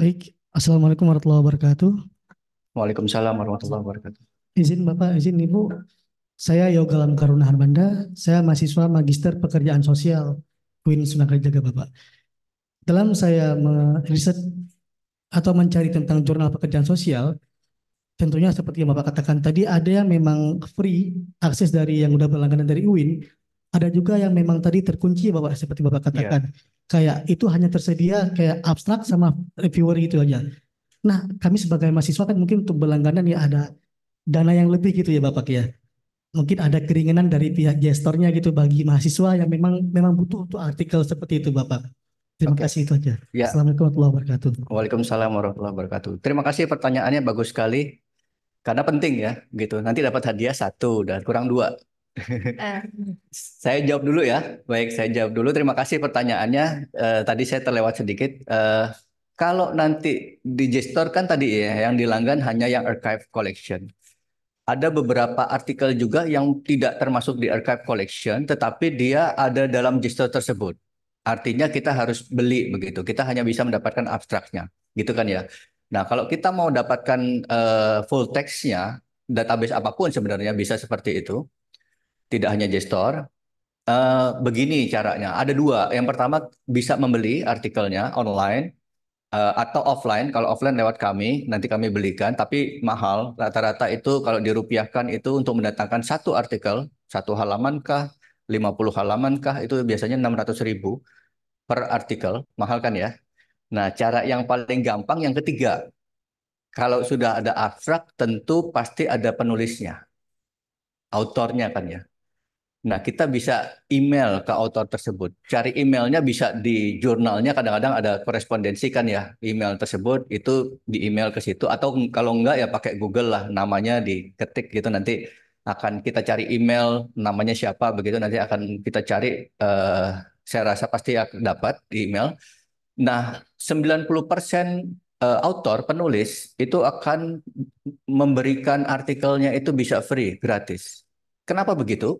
Baik, Assalamualaikum warahmatullahi wabarakatuh. Waalaikumsalam warahmatullahi wabarakatuh. Izin Bapak, izin Ibu. Saya Yoga Lam Karuna Harbanda, saya mahasiswa Magister Pekerjaan Sosial Queen Sunan Jaga Bapak. Dalam saya meriset atau mencari tentang jurnal pekerjaan sosial, tentunya seperti yang Bapak katakan tadi, ada yang memang free akses dari yang udah berlangganan dari UIN, ada juga yang memang tadi terkunci Bapak, seperti Bapak iya. katakan. Yeah kayak itu hanya tersedia kayak abstrak sama reviewer gitu aja. Nah, kami sebagai mahasiswa kan mungkin untuk berlangganan ya ada dana yang lebih gitu ya Bapak ya. Mungkin ada keringanan dari pihak gestornya gitu bagi mahasiswa yang memang memang butuh untuk artikel seperti itu Bapak. Terima okay. kasih itu aja. Ya. Assalamualaikum warahmatullahi wabarakatuh. Waalaikumsalam warahmatullahi wabarakatuh. Terima kasih pertanyaannya bagus sekali. Karena penting ya gitu. Nanti dapat hadiah satu dan kurang dua. Eh. saya jawab dulu ya. Baik, saya jawab dulu. Terima kasih pertanyaannya. Uh, tadi saya terlewat sedikit. Uh, kalau nanti di gestor kan tadi ya, yang dilanggan hanya yang archive collection. Ada beberapa artikel juga yang tidak termasuk di archive collection, tetapi dia ada dalam gestor tersebut. Artinya kita harus beli begitu. Kita hanya bisa mendapatkan abstraknya, gitu kan ya. Nah, kalau kita mau dapatkan uh, full text-nya, database apapun sebenarnya bisa seperti itu tidak hanya gestor. Uh, begini caranya. Ada dua. Yang pertama bisa membeli artikelnya online uh, atau offline. Kalau offline lewat kami, nanti kami belikan. Tapi mahal. Rata-rata itu kalau dirupiahkan itu untuk mendatangkan satu artikel, satu halaman kah, 50 halaman kah, itu biasanya 600 ribu per artikel. Mahal kan ya? Nah, cara yang paling gampang yang ketiga. Kalau sudah ada abstrak, tentu pasti ada penulisnya. Autornya kan ya. Nah, kita bisa email ke author tersebut. Cari emailnya bisa di jurnalnya, kadang-kadang ada korespondensi kan ya, email tersebut itu di email ke situ. Atau kalau enggak ya pakai Google lah, namanya diketik gitu nanti akan kita cari email namanya siapa begitu nanti akan kita cari uh, saya rasa pasti dapat di email. Nah, 90% eh, author penulis itu akan memberikan artikelnya itu bisa free, gratis. Kenapa begitu?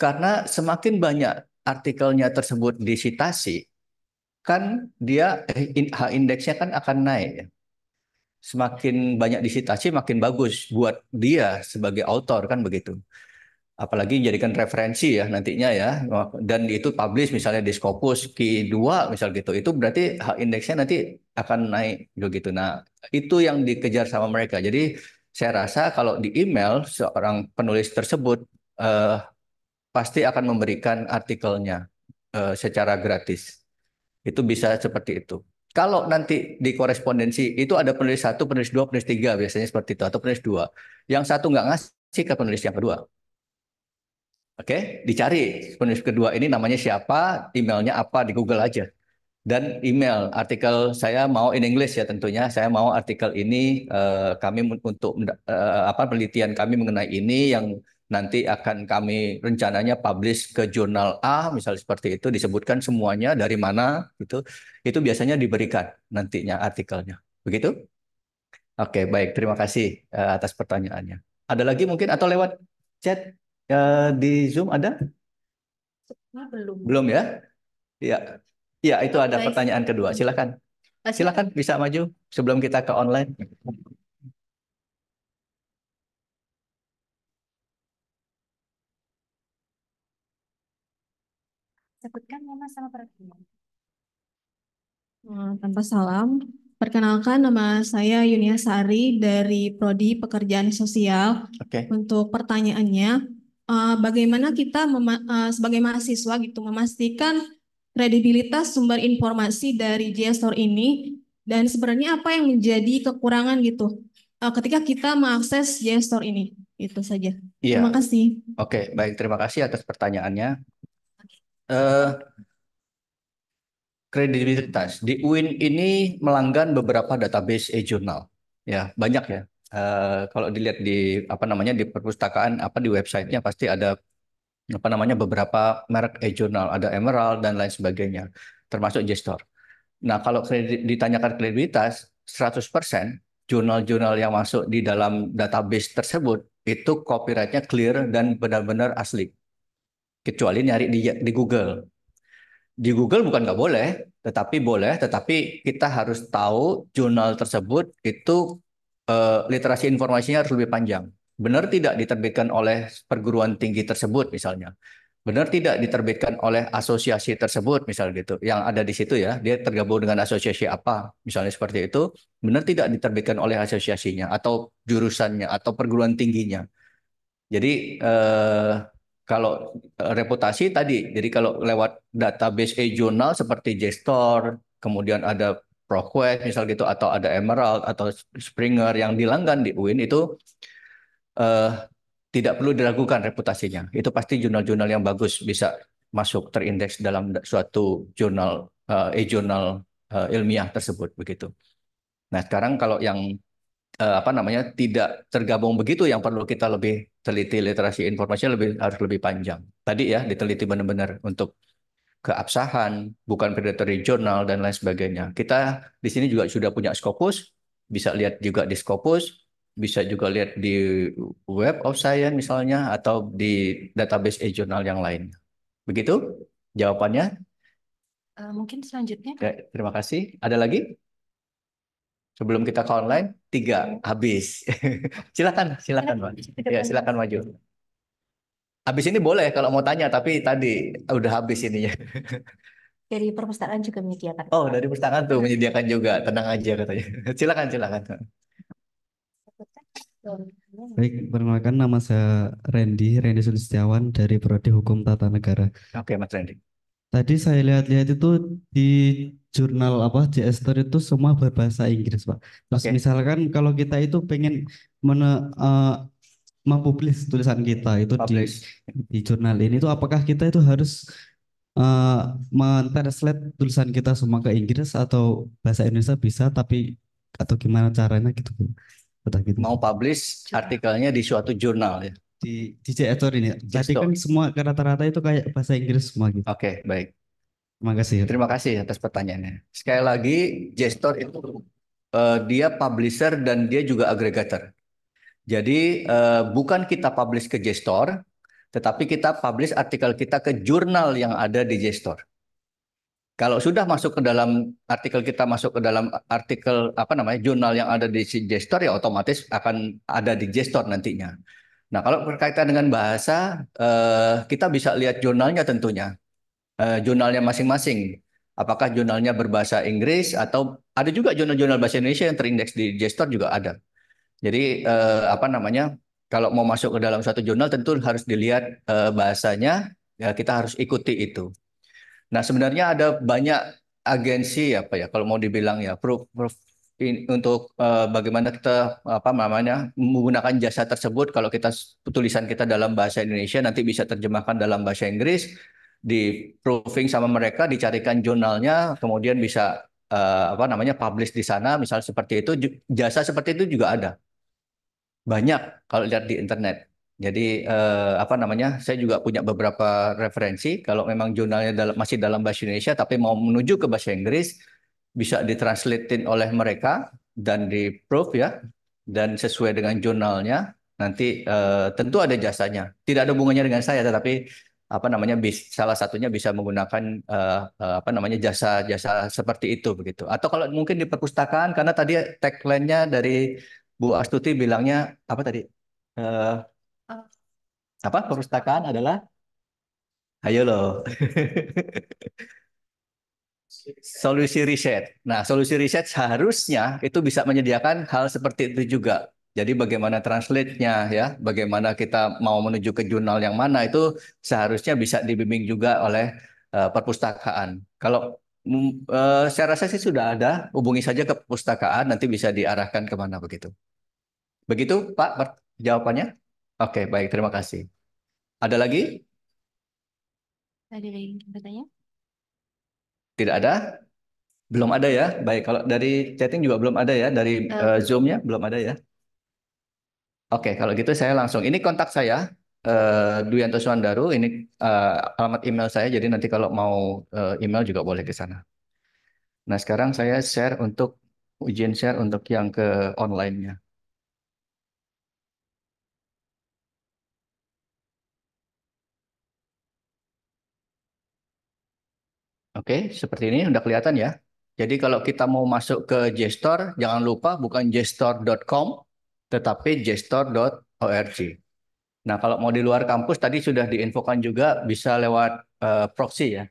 Karena semakin banyak artikelnya tersebut disitasi, kan dia eh, H indeksnya kan akan naik. Ya. Semakin banyak disitasi, makin bagus buat dia sebagai autor kan begitu. Apalagi jadikan referensi ya nantinya ya. Dan itu publish misalnya di Scopus Q2 misal gitu. Itu berarti H indeksnya nanti akan naik begitu. Nah, itu yang dikejar sama mereka. Jadi saya rasa kalau di email seorang penulis tersebut eh, pasti akan memberikan artikelnya uh, secara gratis. Itu bisa seperti itu. Kalau nanti di korespondensi itu ada penulis satu, penulis dua, penulis tiga biasanya seperti itu atau penulis dua. Yang satu nggak ngasih ke penulis yang kedua. Oke, dicari penulis kedua ini namanya siapa, emailnya apa di Google aja. Dan email artikel saya mau in English ya tentunya. Saya mau artikel ini uh, kami untuk uh, apa penelitian kami mengenai ini yang nanti akan kami rencananya publish ke jurnal A misalnya seperti itu disebutkan semuanya dari mana itu itu biasanya diberikan nantinya artikelnya begitu oke baik terima kasih eh, atas pertanyaannya ada lagi mungkin atau lewat chat eh, di zoom ada nah, belum belum ya ya ya itu ada pertanyaan kedua silakan silakan bisa maju sebelum kita ke online Sebutkan nama sama perempuan. Tanpa salam, perkenalkan nama saya Yunia Sari dari Prodi Pekerjaan Sosial. Okay. Untuk pertanyaannya, eh, bagaimana kita eh, sebagai mahasiswa gitu memastikan kredibilitas sumber informasi dari JSTOR ini dan sebenarnya apa yang menjadi kekurangan gitu eh, ketika kita mengakses JSTOR ini? Itu saja. Yeah. Terima kasih. Oke, okay, baik terima kasih atas pertanyaannya. Uh, kredibilitas di UIN ini melanggan beberapa database e-journal ya banyak ya Uh, kalau dilihat di apa namanya di perpustakaan apa di websitenya pasti ada apa namanya beberapa merek e-journal ada Emerald dan lain sebagainya termasuk Gestor. Nah kalau kredit, ditanyakan kredibilitas 100% jurnal-jurnal yang masuk di dalam database tersebut itu copyrightnya clear dan benar-benar asli kecuali nyari di, di Google. Di Google bukan nggak boleh, tetapi boleh, tetapi kita harus tahu jurnal tersebut itu eh, literasi informasinya harus lebih panjang. Benar tidak diterbitkan oleh perguruan tinggi tersebut misalnya. Benar tidak diterbitkan oleh asosiasi tersebut misalnya gitu. Yang ada di situ ya, dia tergabung dengan asosiasi apa misalnya seperti itu. Benar tidak diterbitkan oleh asosiasinya atau jurusannya atau perguruan tingginya. Jadi eh, kalau reputasi tadi, jadi kalau lewat database e-jurnal seperti JSTOR, kemudian ada ProQuest misal gitu, atau ada Emerald atau Springer yang dilanggan di UIN itu uh, tidak perlu diragukan reputasinya. Itu pasti jurnal-jurnal yang bagus bisa masuk terindeks dalam suatu jurnal uh, e-jurnal eh, ilmiah tersebut begitu. Nah sekarang kalau yang uh, apa namanya tidak tergabung begitu yang perlu kita lebih teliti literasi informasinya lebih harus lebih panjang. Tadi ya diteliti benar-benar untuk keabsahan, bukan predatory journal dan lain sebagainya. Kita di sini juga sudah punya Scopus, bisa lihat juga di Scopus, bisa juga lihat di Web of Science misalnya atau di database e-journal yang lain. Begitu jawabannya? Eh, mungkin selanjutnya. Oke, ya, terima kasih. Ada lagi? sebelum kita ke online tiga habis silakan silakan pak ya silakan maju habis ini boleh kalau mau tanya tapi tadi udah habis ininya dari perpustakaan juga menyediakan oh dari perpustakaan tuh menyediakan juga tenang aja katanya silakan silakan Baik, perkenalkan nama saya Randy, Randy Sulistiawan dari Prodi Hukum Tata Negara. Oke, Mas Randy. Tadi saya lihat-lihat itu di jurnal apa Store itu semua berbahasa Inggris, Pak. Terus okay. misalkan kalau kita itu pengen mena, eh, mempublish tulisan kita itu di di jurnal ini itu apakah kita itu harus eh, mentranslate tulisan kita semua ke Inggris atau bahasa Indonesia bisa tapi atau gimana caranya gitu, gitu. Mau publish artikelnya di suatu jurnal ya di di Editor ini. jadi kan semua rata-rata itu kayak bahasa Inggris semua gitu. Oke, okay, baik. Terima kasih. Terima kasih atas pertanyaannya. Sekali lagi, Jstor itu uh, dia publisher dan dia juga agregator. Jadi uh, bukan kita publish ke Jstor, tetapi kita publish artikel kita ke jurnal yang ada di Jstor. Kalau sudah masuk ke dalam artikel kita masuk ke dalam artikel apa namanya jurnal yang ada di Jstor ya otomatis akan ada di Jstor nantinya. Nah, kalau berkaitan dengan bahasa, eh, kita bisa lihat jurnalnya tentunya. Eh, jurnalnya masing-masing. Apakah jurnalnya berbahasa Inggris atau ada juga jurnal-jurnal bahasa Indonesia yang terindeks di JSTOR juga ada. Jadi eh, apa namanya? Kalau mau masuk ke dalam suatu jurnal tentu harus dilihat eh, bahasanya. Ya, kita harus ikuti itu. Nah, sebenarnya ada banyak agensi apa ya kalau mau dibilang ya in, untuk uh, bagaimana kita apa namanya menggunakan jasa tersebut kalau kita tulisan kita dalam bahasa Indonesia nanti bisa terjemahkan dalam bahasa Inggris di proofing sama mereka dicarikan jurnalnya kemudian bisa uh, apa namanya publish di sana misalnya seperti itu jasa seperti itu juga ada banyak kalau lihat di internet jadi eh, apa namanya? Saya juga punya beberapa referensi. Kalau memang jurnalnya dalam, masih dalam bahasa Indonesia, tapi mau menuju ke bahasa Inggris, bisa ditranslatein oleh mereka dan di proof ya dan sesuai dengan jurnalnya nanti uh, tentu ada jasanya tidak ada hubungannya dengan saya tetapi apa namanya bis, salah satunya bisa menggunakan uh, uh, apa namanya jasa-jasa seperti itu begitu atau kalau mungkin di perpustakaan karena tadi tagline-nya dari Bu Astuti bilangnya apa tadi uh, apa perpustakaan adalah ayo loh Solusi riset. Nah, solusi riset seharusnya itu bisa menyediakan hal seperti itu juga. Jadi bagaimana translate-nya ya, bagaimana kita mau menuju ke jurnal yang mana itu seharusnya bisa dibimbing juga oleh uh, perpustakaan. Kalau uh, saya rasa sih sudah ada, hubungi saja ke perpustakaan nanti bisa diarahkan ke mana begitu. Begitu Pak jawabannya? Oke, baik terima kasih. Ada lagi? Ada yang bertanya? Tidak ada? Belum ada ya? Baik, kalau dari chatting juga belum ada ya? Dari uh, eh. eh, zoom belum ada ya? Oke, kalau gitu saya langsung. Ini kontak saya, uh, Duyanto Suandaru. Ini uh, alamat email saya, jadi nanti kalau mau uh, email juga boleh ke sana. Nah, sekarang saya share untuk, ujian share untuk yang ke online-nya. Oke, seperti ini udah kelihatan ya. Jadi kalau kita mau masuk ke Jstor, jangan lupa bukan Jstor.com, tetapi Jstor.org. Nah, kalau mau di luar kampus tadi sudah diinfokan juga bisa lewat uh, proxy ya.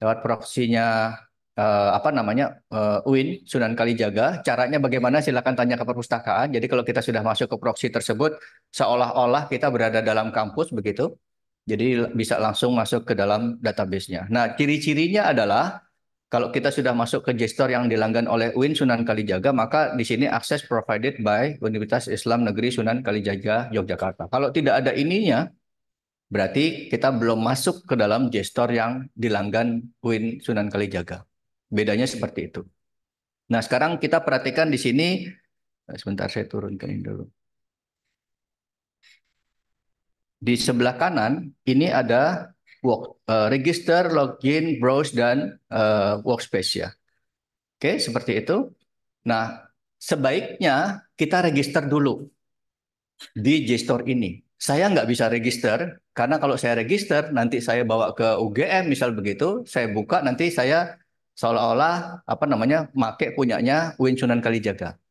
Lewat proxinya uh, eh, apa namanya? Uh, UIN Sunan Kalijaga. Caranya bagaimana silakan tanya ke perpustakaan. Jadi kalau kita sudah masuk ke proxy tersebut seolah-olah kita berada dalam kampus begitu. Jadi bisa langsung masuk ke dalam database-nya. Nah, ciri-cirinya adalah kalau kita sudah masuk ke gestor yang dilanggan oleh UIN Sunan Kalijaga, maka di sini akses provided by Universitas Islam Negeri Sunan Kalijaga Yogyakarta. Kalau tidak ada ininya, berarti kita belum masuk ke dalam gestor yang dilanggan UIN Sunan Kalijaga. Bedanya seperti itu. Nah, sekarang kita perhatikan di sini. Eh, sebentar, saya turunkan ini dulu. Di sebelah kanan ini ada work, uh, register, login, browse dan uh, workspace ya. Oke, okay, seperti itu. Nah, sebaiknya kita register dulu di gestor ini. Saya nggak bisa register karena kalau saya register nanti saya bawa ke UGM misal begitu, saya buka nanti saya seolah-olah apa namanya make punyanya Win Sunan Kalijaga.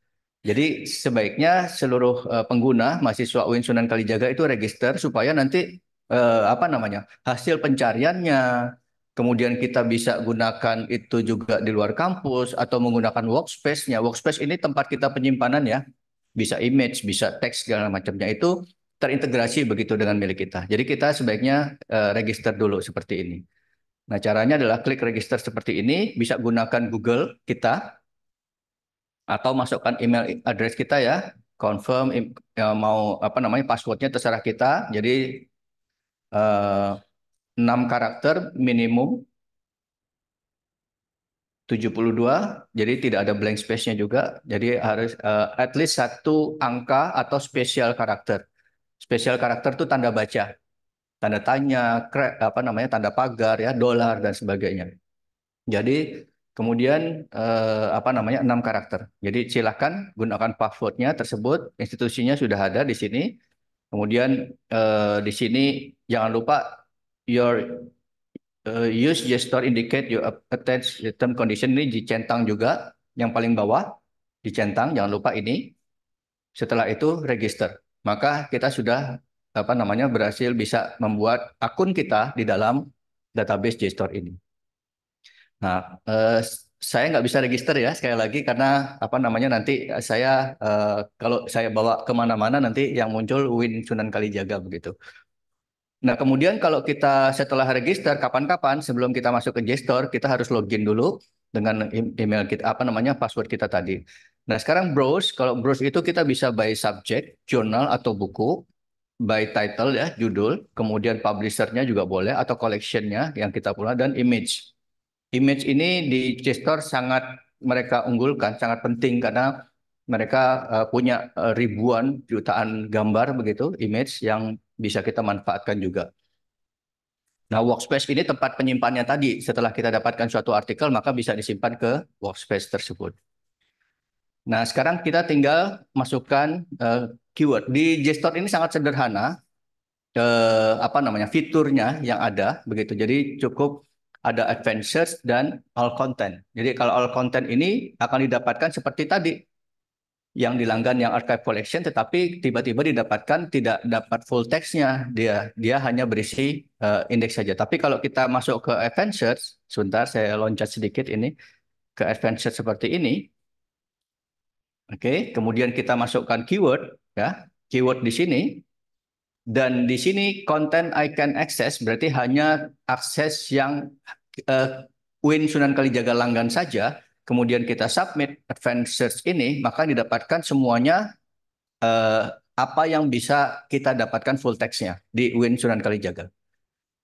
Jadi sebaiknya seluruh uh, pengguna mahasiswa UIN Sunan Kalijaga itu register supaya nanti uh, apa namanya hasil pencariannya, kemudian kita bisa gunakan itu juga di luar kampus atau menggunakan workspace-nya. Workspace ini tempat kita penyimpanan ya, bisa image, bisa teks segala macamnya itu terintegrasi begitu dengan milik kita. Jadi kita sebaiknya uh, register dulu seperti ini. Nah caranya adalah klik register seperti ini, bisa gunakan Google kita atau masukkan email address kita ya confirm ya, mau apa namanya passwordnya terserah kita jadi uh, eh, 6 karakter minimum 72 jadi tidak ada blank space-nya juga jadi harus uh, at least satu angka atau spesial karakter spesial karakter itu tanda baca tanda tanya, kre, apa namanya, tanda pagar ya, dolar dan sebagainya. Jadi Kemudian eh, apa namanya enam karakter. Jadi silahkan gunakan passwordnya tersebut. Institusinya sudah ada di sini. Kemudian eh, di sini jangan lupa your uh, use gesture indicate you attach the term condition ini dicentang juga yang paling bawah dicentang jangan lupa ini. Setelah itu register. Maka kita sudah apa namanya berhasil bisa membuat akun kita di dalam database JSTOR ini. Nah, eh, saya nggak bisa register ya sekali lagi karena apa namanya nanti saya eh, kalau saya bawa kemana-mana nanti yang muncul Win Sunan Kalijaga begitu. Nah, kemudian kalau kita setelah register kapan-kapan sebelum kita masuk ke Gestor, kita harus login dulu dengan email kita apa namanya password kita tadi. Nah, sekarang browse, kalau browse itu kita bisa by subject, jurnal atau buku, by title ya, judul, kemudian publishernya juga boleh atau collectionnya yang kita punya dan image image ini di Chester sangat mereka unggulkan, sangat penting karena mereka uh, punya eh, ribuan jutaan gambar begitu, image yang bisa kita manfaatkan juga. Nah, workspace ini tempat penyimpannya tadi. Setelah kita dapatkan suatu artikel, maka bisa disimpan ke workspace tersebut. Nah, sekarang kita tinggal masukkan uh, keyword. Di JSTOR ini sangat sederhana, uh, apa namanya, fiturnya yang ada. begitu. Jadi cukup ada adventures dan all content. Jadi kalau all content ini akan didapatkan seperti tadi yang dilanggan yang archive collection tetapi tiba-tiba didapatkan tidak dapat full textnya, dia dia hanya berisi uh, indeks saja tapi kalau kita masuk ke adventures, sebentar saya loncat sedikit ini ke adventures seperti ini oke okay. kemudian kita masukkan keyword ya keyword di sini dan di sini konten I can access berarti hanya akses yang uh, Win Sunan Kalijaga Langgan saja. Kemudian kita submit advanced search ini, maka didapatkan semuanya uh, apa yang bisa kita dapatkan full text-nya di Win Sunan Kalijaga.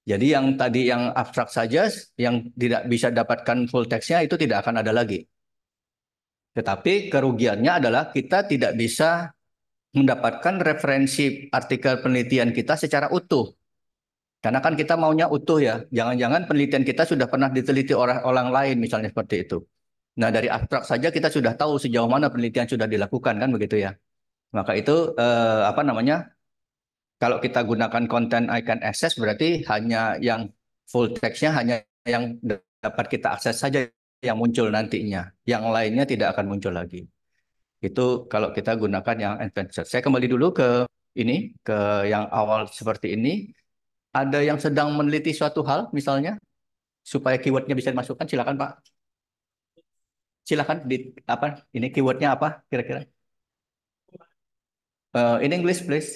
Jadi yang tadi yang abstrak saja, yang tidak bisa dapatkan full text-nya itu tidak akan ada lagi. Tetapi kerugiannya adalah kita tidak bisa mendapatkan referensi artikel penelitian kita secara utuh. Karena kan kita maunya utuh ya, jangan-jangan penelitian kita sudah pernah diteliti orang orang lain misalnya seperti itu. Nah dari abstrak saja kita sudah tahu sejauh mana penelitian sudah dilakukan kan begitu ya. Maka itu eh, apa namanya? Kalau kita gunakan konten icon access berarti hanya yang full textnya hanya yang dapat kita akses saja yang muncul nantinya. Yang lainnya tidak akan muncul lagi. Itu kalau kita gunakan yang adventure. Saya kembali dulu ke ini, ke yang awal seperti ini. Ada yang sedang meneliti suatu hal misalnya, supaya keywordnya bisa dimasukkan, silakan Pak. Silakan di apa ini keywordnya apa kira-kira? Uh, in English please.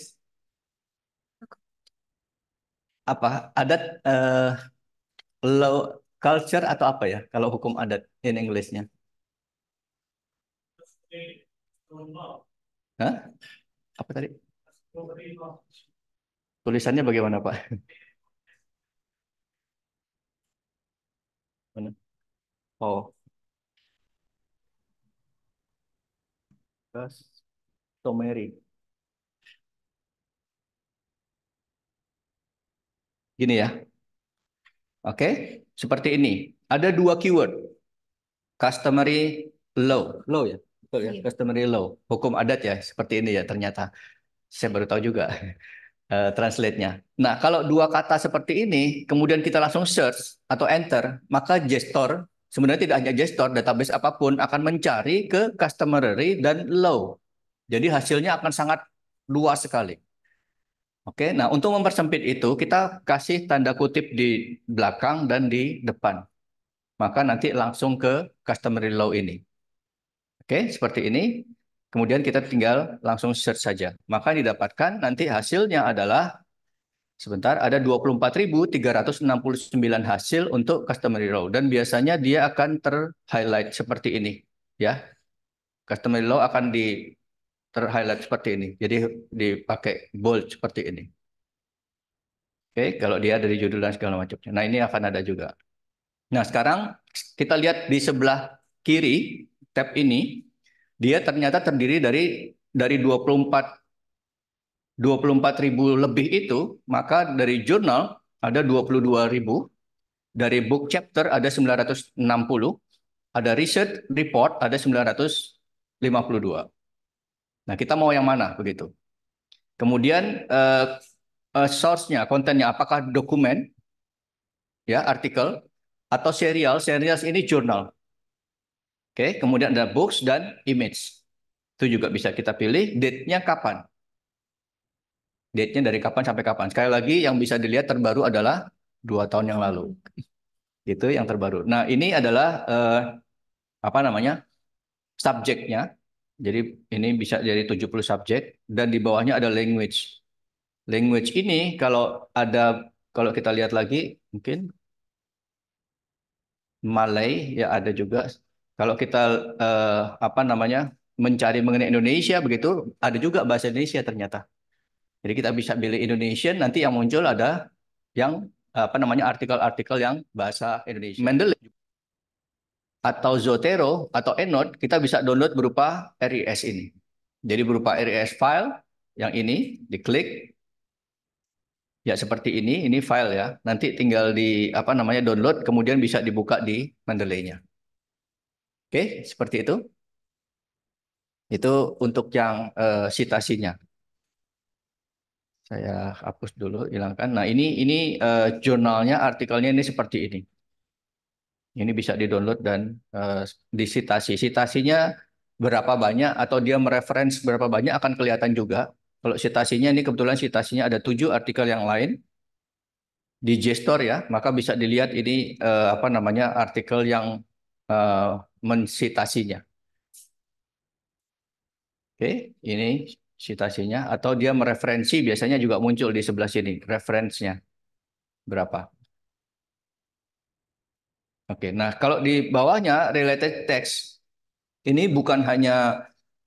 Apa adat uh, eh, low culture atau apa ya kalau hukum adat in Englishnya? nya Hah? Apa tadi? Tulisannya bagaimana, Pak? Mana? Oh. Gas Tomeri. Gini ya. Oke, seperti ini. Ada dua keyword. Customary low. Low ya? betul ya, iya. customary law, hukum adat ya, seperti ini ya ternyata. Saya baru tahu juga uh, translate-nya. Nah, kalau dua kata seperti ini, kemudian kita langsung search atau enter, maka gestor, sebenarnya tidak hanya gestor, database apapun akan mencari ke customary dan law. Jadi hasilnya akan sangat luas sekali. Oke, nah untuk mempersempit itu kita kasih tanda kutip di belakang dan di depan. Maka nanti langsung ke customary law ini. Oke, seperti ini. Kemudian kita tinggal langsung search saja. Maka didapatkan nanti hasilnya adalah sebentar ada 24.369 hasil untuk customer row dan biasanya dia akan ter-highlight seperti ini ya. customer row akan di ter-highlight seperti ini. Jadi dipakai bold seperti ini. Oke, kalau dia dari judul dan segala macamnya. Nah, ini akan ada juga. Nah, sekarang kita lihat di sebelah kiri tab ini dia ternyata terdiri dari dari 24 24 ribu lebih itu, maka dari jurnal ada 22 ribu, dari book chapter ada 960, ada research report ada 952. Nah, kita mau yang mana begitu? Kemudian uh, uh, source-nya, kontennya apakah dokumen ya, artikel atau serial. Serial ini jurnal. Oke, okay, kemudian ada books dan image. Itu juga bisa kita pilih date-nya kapan. Date-nya dari kapan sampai kapan. Sekali lagi yang bisa dilihat terbaru adalah dua tahun yang lalu. Itu yang terbaru. Nah, ini adalah eh, apa namanya? subjeknya. Jadi ini bisa jadi 70 subjek dan di bawahnya ada language. Language ini kalau ada kalau kita lihat lagi mungkin Malay ya ada juga kalau kita uh, apa namanya mencari mengenai Indonesia begitu, ada juga bahasa Indonesia ternyata. Jadi kita bisa pilih Indonesian, nanti yang muncul ada yang apa namanya artikel-artikel yang bahasa Indonesia. Mendeley atau Zotero atau Endnote kita bisa download berupa RIS ini. Jadi berupa RIS file yang ini diklik ya seperti ini, ini file ya. Nanti tinggal di apa namanya download kemudian bisa dibuka di Mendeley-nya. Oke, seperti itu. Itu untuk yang uh, citasinya. Saya hapus dulu, hilangkan. Nah, ini ini uh, jurnalnya, artikelnya ini seperti ini. Ini bisa di-download dan uh, disitasi. Citasinya berapa banyak atau dia mereferens berapa banyak akan kelihatan juga. Kalau citasinya ini kebetulan citasinya ada tujuh artikel yang lain di JSTOR ya, maka bisa dilihat ini uh, apa namanya artikel yang uh, mensitasinya. Oke, ini sitasinya atau dia mereferensi biasanya juga muncul di sebelah sini referensinya berapa. Oke, nah kalau di bawahnya related text ini bukan hanya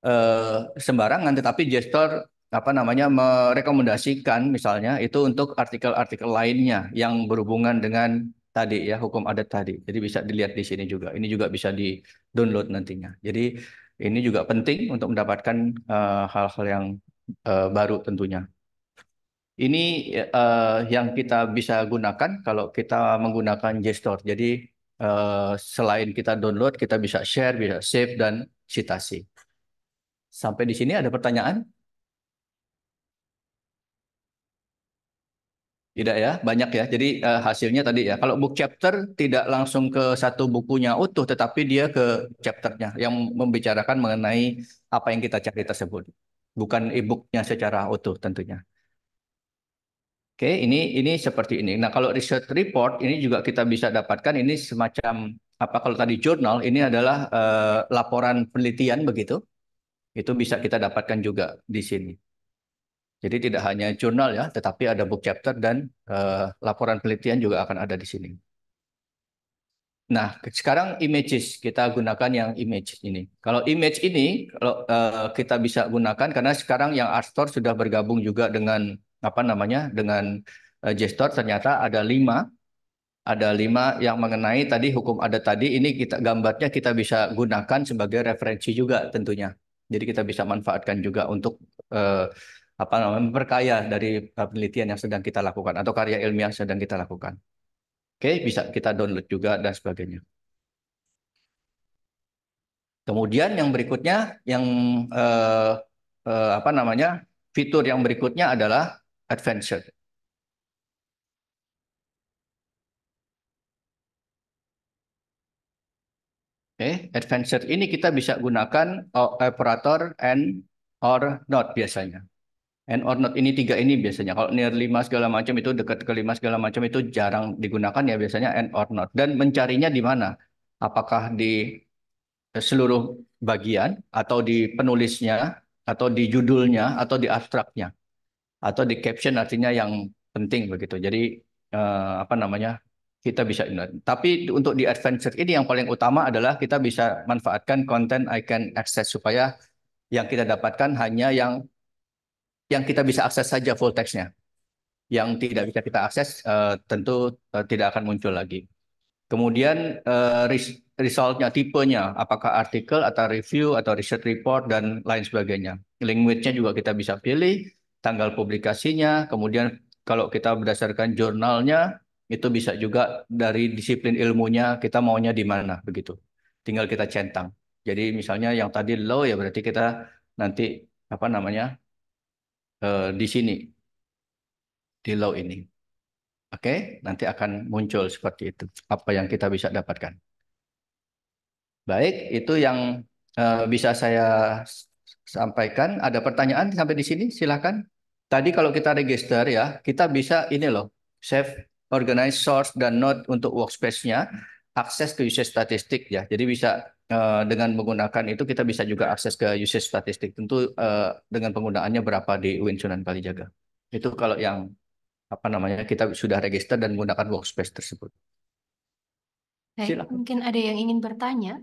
uh, sembarangan tetapi gestor apa namanya merekomendasikan misalnya itu untuk artikel-artikel lainnya yang berhubungan dengan tadi ya hukum adat tadi. Jadi bisa dilihat di sini juga. Ini juga bisa di download nantinya. Jadi ini juga penting untuk mendapatkan eh, hal-hal uh, yang uh, baru tentunya. Ini uh, yang kita bisa gunakan kalau kita menggunakan JSTOR. Jadi uh, selain kita download, kita bisa share, bisa save dan citasi. Sampai di sini ada pertanyaan? Tidak ya, banyak ya. Jadi uh, hasilnya tadi ya. Kalau book chapter tidak langsung ke satu bukunya utuh, tetapi dia ke chapternya yang membicarakan mengenai apa yang kita cari tersebut, bukan e-booknya secara utuh tentunya. Oke, ini ini seperti ini. Nah, kalau research report ini juga kita bisa dapatkan ini semacam apa kalau tadi jurnal ini adalah uh, laporan penelitian begitu. Itu bisa kita dapatkan juga di sini. Jadi tidak hanya jurnal ya, tetapi ada book chapter dan uh, laporan penelitian juga akan ada di sini. Nah, sekarang images kita gunakan yang image ini. Kalau image ini kalau uh, kita bisa gunakan karena sekarang yang Astor sudah bergabung juga dengan apa namanya? dengan uh, eh, Gestor ternyata ada lima ada lima yang mengenai tadi hukum ada tadi ini kita gambarnya kita bisa gunakan sebagai referensi juga tentunya. Jadi kita bisa manfaatkan juga untuk uh, apa namanya memperkaya dari penelitian yang sedang kita lakukan atau karya ilmiah yang sedang kita lakukan. Oke, bisa kita download juga dan sebagainya. Kemudian yang berikutnya yang eh, eh, apa namanya? fitur yang berikutnya adalah adventure. Oke, adventure ini kita bisa gunakan eh, operator and or not biasanya and or not ini tiga ini biasanya kalau near lima segala macam itu dekat ke lima segala macam itu jarang digunakan ya biasanya and or not dan mencarinya di mana apakah di seluruh bagian atau di penulisnya atau di judulnya atau di abstraknya atau di caption artinya yang penting begitu jadi eh, apa namanya kita bisa tapi untuk di adventure ini yang paling utama adalah kita bisa manfaatkan konten can access supaya yang kita dapatkan hanya yang yang kita bisa akses saja full text-nya. Yang tidak bisa kita akses uh, tentu uh, tidak akan muncul lagi. Kemudian uh, eh, res resultnya, tipenya, apakah artikel atau review atau research report dan lain sebagainya. Language-nya juga kita bisa pilih, tanggal publikasinya, kemudian kalau kita berdasarkan jurnalnya, itu bisa juga dari disiplin ilmunya kita maunya di mana begitu. Tinggal kita centang. Jadi misalnya yang tadi low ya berarti kita nanti apa namanya uh, di sini di low ini. Oke, okay? nanti akan muncul seperti itu apa yang kita bisa dapatkan. Baik, itu yang uh, bisa saya sampaikan. Ada pertanyaan sampai di sini? silahkan Tadi kalau kita register ya, kita bisa ini loh, save, organize source dan node untuk workspace-nya, akses ke user statistik ya. Jadi bisa Eh, dengan menggunakan itu kita bisa juga akses ke usage statistik. Tentu uh, dengan penggunaannya berapa di UIN Sunan Kalijaga. Itu kalau yang apa namanya kita sudah register dan menggunakan workspace tersebut. Baik, mungkin ada yang ingin bertanya.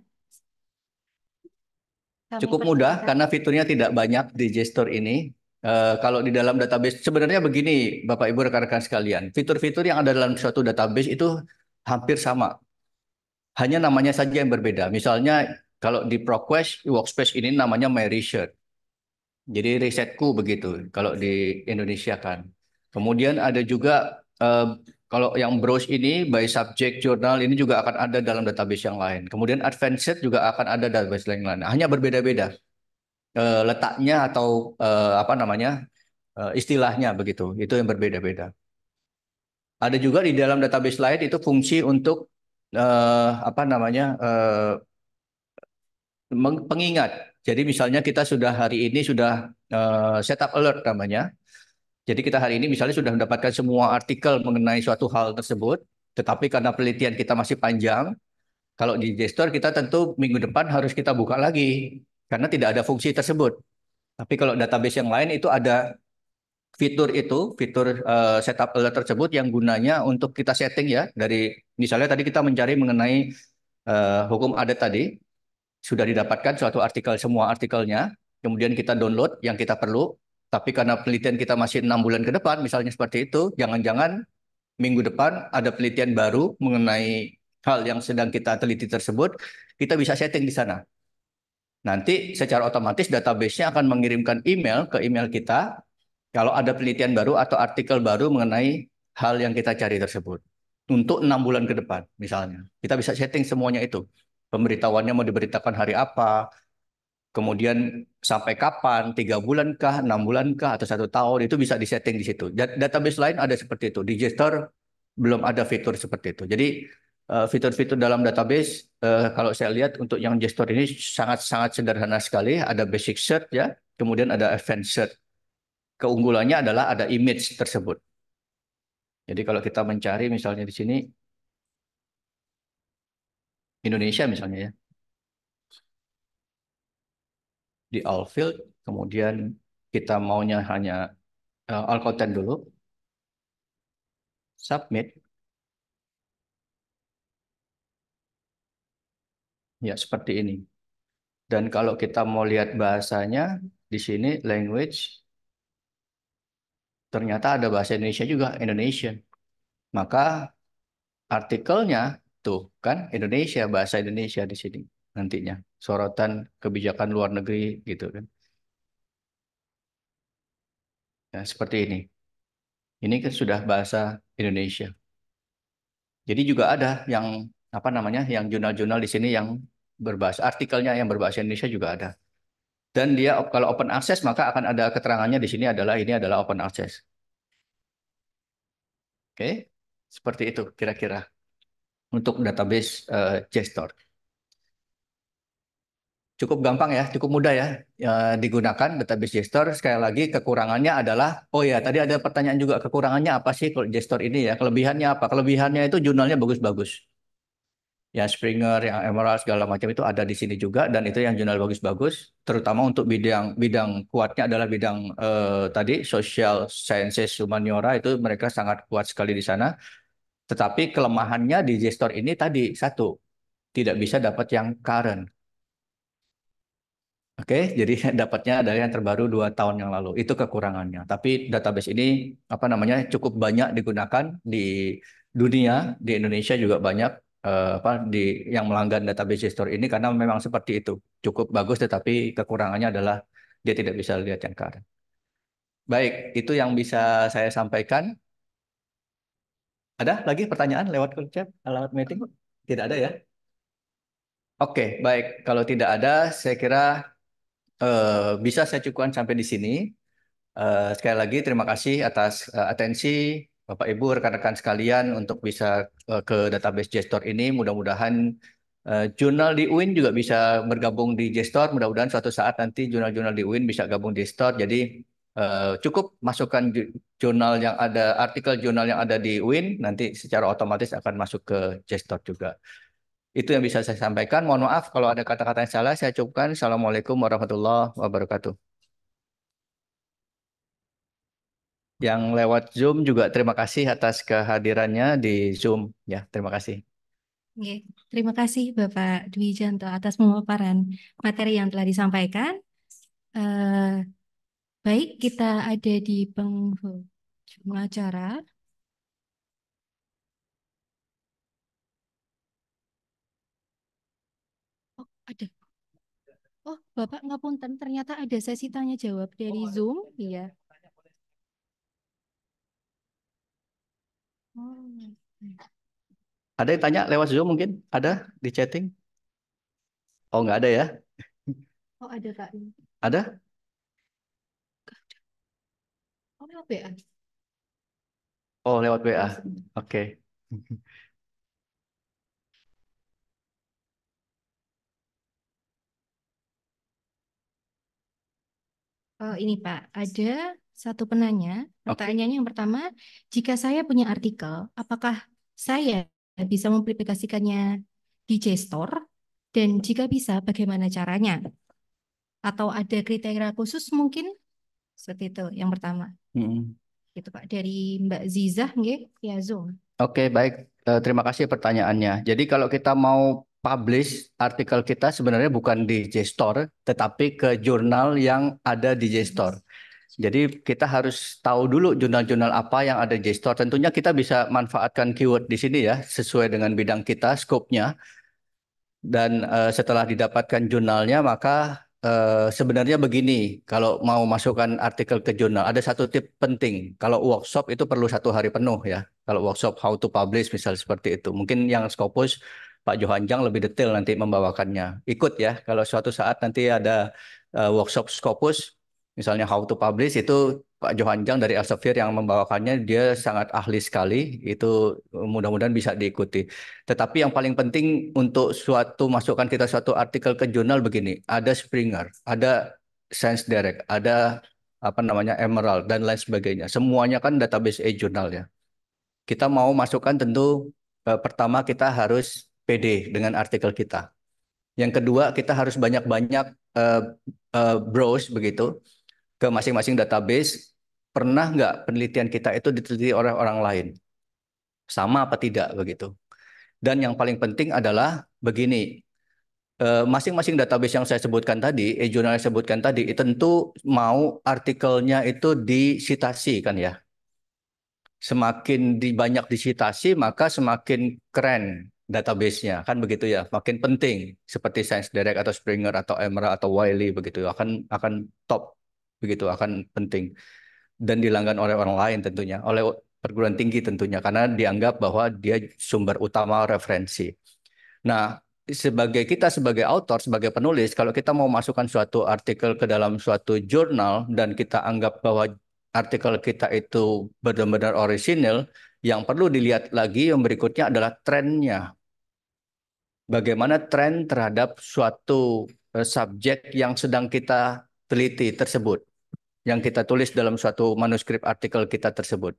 Kami Cukup mudah karena fiturnya tidak banyak di Gestor ini. Uh, kalau di dalam database sebenarnya begini Bapak Ibu rekan-rekan sekalian, fitur-fitur yang ada dalam suatu database itu hampir sama hanya namanya saja yang berbeda. Misalnya kalau di ProQuest, Workspace ini namanya My Research. Jadi risetku begitu kalau di Indonesia kan. Kemudian ada juga eh, kalau yang browse ini by subject journal ini juga akan ada dalam database yang lain. Kemudian advanced juga akan ada database yang lain. Hanya berbeda-beda eh, letaknya atau eh, apa namanya eh, istilahnya begitu. Itu yang berbeda-beda. Ada juga di dalam database lain itu fungsi untuk uh, apa namanya uh, pengingat. Jadi misalnya kita sudah hari ini sudah uh, eh, setup alert namanya. Jadi kita hari ini misalnya sudah mendapatkan semua artikel mengenai suatu hal tersebut, tetapi karena penelitian kita masih panjang, kalau di gestor kita tentu minggu depan harus kita buka lagi karena tidak ada fungsi tersebut. Tapi kalau database yang lain itu ada fitur itu, fitur uh, setup alert tersebut yang gunanya untuk kita setting ya dari Misalnya tadi kita mencari mengenai uh, hukum adat tadi, sudah didapatkan suatu artikel semua artikelnya, kemudian kita download yang kita perlu, tapi karena penelitian kita masih enam bulan ke depan, misalnya seperti itu, jangan-jangan minggu depan ada penelitian baru mengenai hal yang sedang kita teliti tersebut, kita bisa setting di sana. Nanti secara otomatis database-nya akan mengirimkan email ke email kita kalau ada penelitian baru atau artikel baru mengenai hal yang kita cari tersebut untuk enam bulan ke depan misalnya. Kita bisa setting semuanya itu. Pemberitahuannya mau diberitakan hari apa, kemudian sampai kapan, tiga bulan kah, enam bulan kah, atau satu tahun, itu bisa disetting di situ. Database lain ada seperti itu. Di Jester belum ada fitur seperti itu. Jadi eh, fitur-fitur dalam database, eh, kalau saya lihat untuk yang Jester ini sangat-sangat sederhana sekali. Ada basic search ya, kemudian ada advanced search. Keunggulannya adalah ada image tersebut. Jadi kalau kita mencari misalnya di sini Indonesia misalnya ya. Di all field kemudian kita maunya hanya eh, all content dulu. Submit. Ya, seperti ini. Dan kalau kita mau lihat bahasanya di sini language ternyata ada bahasa Indonesia juga Indonesian maka artikelnya tuh kan Indonesia bahasa Indonesia di sini nantinya sorotan kebijakan luar negeri gitu kan nah, seperti ini ini kan sudah bahasa Indonesia jadi juga ada yang apa namanya yang jurnal-jurnal di sini yang berbahasa artikelnya yang berbahasa Indonesia juga ada dan dia kalau open access maka akan ada keterangannya di sini adalah ini adalah open access. Oke, okay. seperti itu kira-kira untuk database uh, eh, gestor. Cukup gampang ya, cukup mudah ya uh, digunakan database Jstor. Sekali lagi kekurangannya adalah, oh ya tadi ada pertanyaan juga kekurangannya apa sih kalau gestor ini ya? Kelebihannya apa? Kelebihannya itu jurnalnya bagus-bagus yang Springer, yang Emerald segala macam itu ada di sini juga dan itu yang jurnal bagus-bagus terutama untuk bidang bidang kuatnya adalah bidang eh, tadi social sciences humaniora itu mereka sangat kuat sekali di sana. Tetapi kelemahannya di JSTOR ini tadi satu tidak bisa dapat yang current. Oke, jadi dapatnya dari yang terbaru dua tahun yang lalu. Itu kekurangannya. Tapi database ini apa namanya cukup banyak digunakan di dunia, di Indonesia juga banyak eh, apa di yang melanggar database store ini karena memang seperti itu cukup bagus tetapi kekurangannya adalah dia tidak bisa lihat yang current. Baik, itu yang bisa saya sampaikan. Ada lagi pertanyaan lewat chat, lewat meeting? Tidak ada ya? Oke, baik. Kalau tidak ada, saya kira uh, bisa saya cukupkan sampai di sini. Uh, sekali lagi terima kasih atas uh, atensi Bapak Ibu rekan-rekan sekalian untuk bisa uh, ke database Gestor ini mudah-mudahan uh, jurnal di UIN juga bisa bergabung di Gestor. Mudah-mudahan suatu saat nanti jurnal-jurnal di UIN bisa gabung di Gestor. Jadi uh, cukup masukkan jurnal yang ada artikel jurnal yang ada di UIN nanti secara otomatis akan masuk ke Gestor juga. Itu yang bisa saya sampaikan. Mohon maaf kalau ada kata-kata yang salah, saya cukupkan. Assalamualaikum warahmatullahi wabarakatuh. Yang lewat Zoom juga terima kasih atas kehadirannya di Zoom. Ya, terima kasih. Oke. Terima kasih Bapak Dwi Janto atas pemaparan materi yang telah disampaikan. Uh, baik, kita ada di penghujung acara. Oh, ada. Oh, Bapak Ngapunten, ternyata ada sesi tanya jawab dari oh, Zoom, iya. Hmm. Ada yang tanya lewat Zoom mungkin? Ada di chatting? Oh, nggak ada ya? Oh, ada Kak. Ada? Oh, lewat WA. Oh, lewat WA. Oke. Okay. Oh, ini Pak, ada satu penanya. Pertanyaannya okay. yang pertama, jika saya punya artikel, apakah saya bisa mempublikasikannya di JSTOR? Dan jika bisa, bagaimana caranya? Atau ada kriteria khusus mungkin? Seperti itu yang pertama. -hmm. Gitu Pak, dari Mbak Ziza ya Zoom. Oke, okay, baik. Eh, terima kasih pertanyaannya. Jadi kalau kita mau publish artikel kita sebenarnya bukan di JSTOR, tetapi ke jurnal yang ada di JSTOR. Jadi kita harus tahu dulu jurnal-jurnal apa yang ada di JSTOR. Tentunya kita bisa manfaatkan keyword di sini ya, sesuai dengan bidang kita, skopnya. Dan uh, setelah didapatkan jurnalnya, maka uh, sebenarnya begini, kalau mau masukkan artikel ke jurnal, ada satu tip penting. Kalau workshop itu perlu satu hari penuh ya. Kalau workshop how to publish misal seperti itu. Mungkin yang Scopus Pak Johanjang lebih detail nanti membawakannya. Ikut ya, kalau suatu saat nanti ada eh, workshop Scopus, misalnya How to Publish itu Pak Johan Jang dari Elsevier yang membawakannya dia sangat ahli sekali itu eh, mudah-mudahan bisa diikuti. Tetapi yang paling penting untuk suatu masukan kita suatu artikel ke jurnal begini, ada Springer, ada Science Direct, ada apa namanya Emerald dan lain sebagainya. Semuanya kan database e-jurnal ya. Kita mau masukkan tentu eh, pertama kita harus PD dengan artikel kita. Yang kedua kita harus banyak-banyak eh, eh, browse begitu ke masing-masing database, pernah nggak penelitian kita itu diteliti oleh orang lain? Sama apa tidak begitu? Dan yang paling penting adalah begini, eh, masing-masing database yang saya sebutkan tadi, e-jurnal yang saya sebutkan tadi, itu tentu mau artikelnya itu disitasi kan ya. Semakin banyak disitasi, maka semakin keren databasenya kan begitu ya, makin penting seperti Science Direct atau Springer atau Emerald atau Wiley begitu ya? akan akan top begitu akan penting dan dilanggan oleh orang lain tentunya, oleh perguruan tinggi tentunya karena dianggap bahwa dia sumber utama referensi. Nah, sebagai kita sebagai autor, sebagai penulis, kalau kita mau masukkan suatu artikel ke dalam suatu jurnal dan kita anggap bahwa artikel kita itu benar-benar orisinil, yang perlu dilihat lagi yang berikutnya adalah trennya. Bagaimana tren terhadap suatu eh, subjek yang sedang kita teliti tersebut yang hmm. kita tulis dalam suatu manuskrip artikel kita tersebut.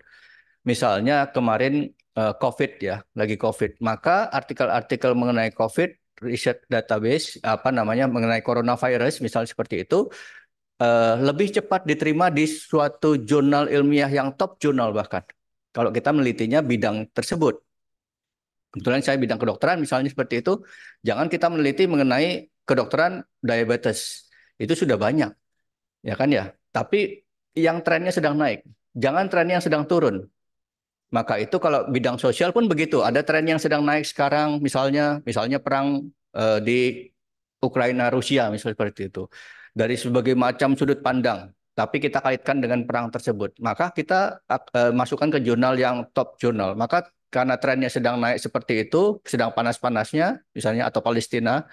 Misalnya kemarin eh, COVID ya, lagi COVID, maka artikel-artikel mengenai COVID riset database apa namanya mengenai coronavirus misalnya seperti itu eh, lebih cepat diterima di suatu jurnal ilmiah yang top jurnal bahkan kalau kita melitinya bidang tersebut. Kebetulan saya bidang kedokteran misalnya seperti itu, jangan kita meneliti mengenai kedokteran diabetes. Itu sudah banyak. Ya kan ya? Tapi yang trennya sedang naik, jangan tren yang sedang turun. Maka itu kalau bidang sosial pun begitu, ada tren yang sedang naik sekarang, misalnya misalnya perang uh, di Ukraina Rusia misalnya seperti itu. Dari sebagai macam sudut pandang, tapi kita kaitkan dengan perang tersebut. Maka kita uh, masukkan ke jurnal yang top jurnal. Maka karena trennya sedang naik seperti itu, sedang panas-panasnya misalnya atau Palestina,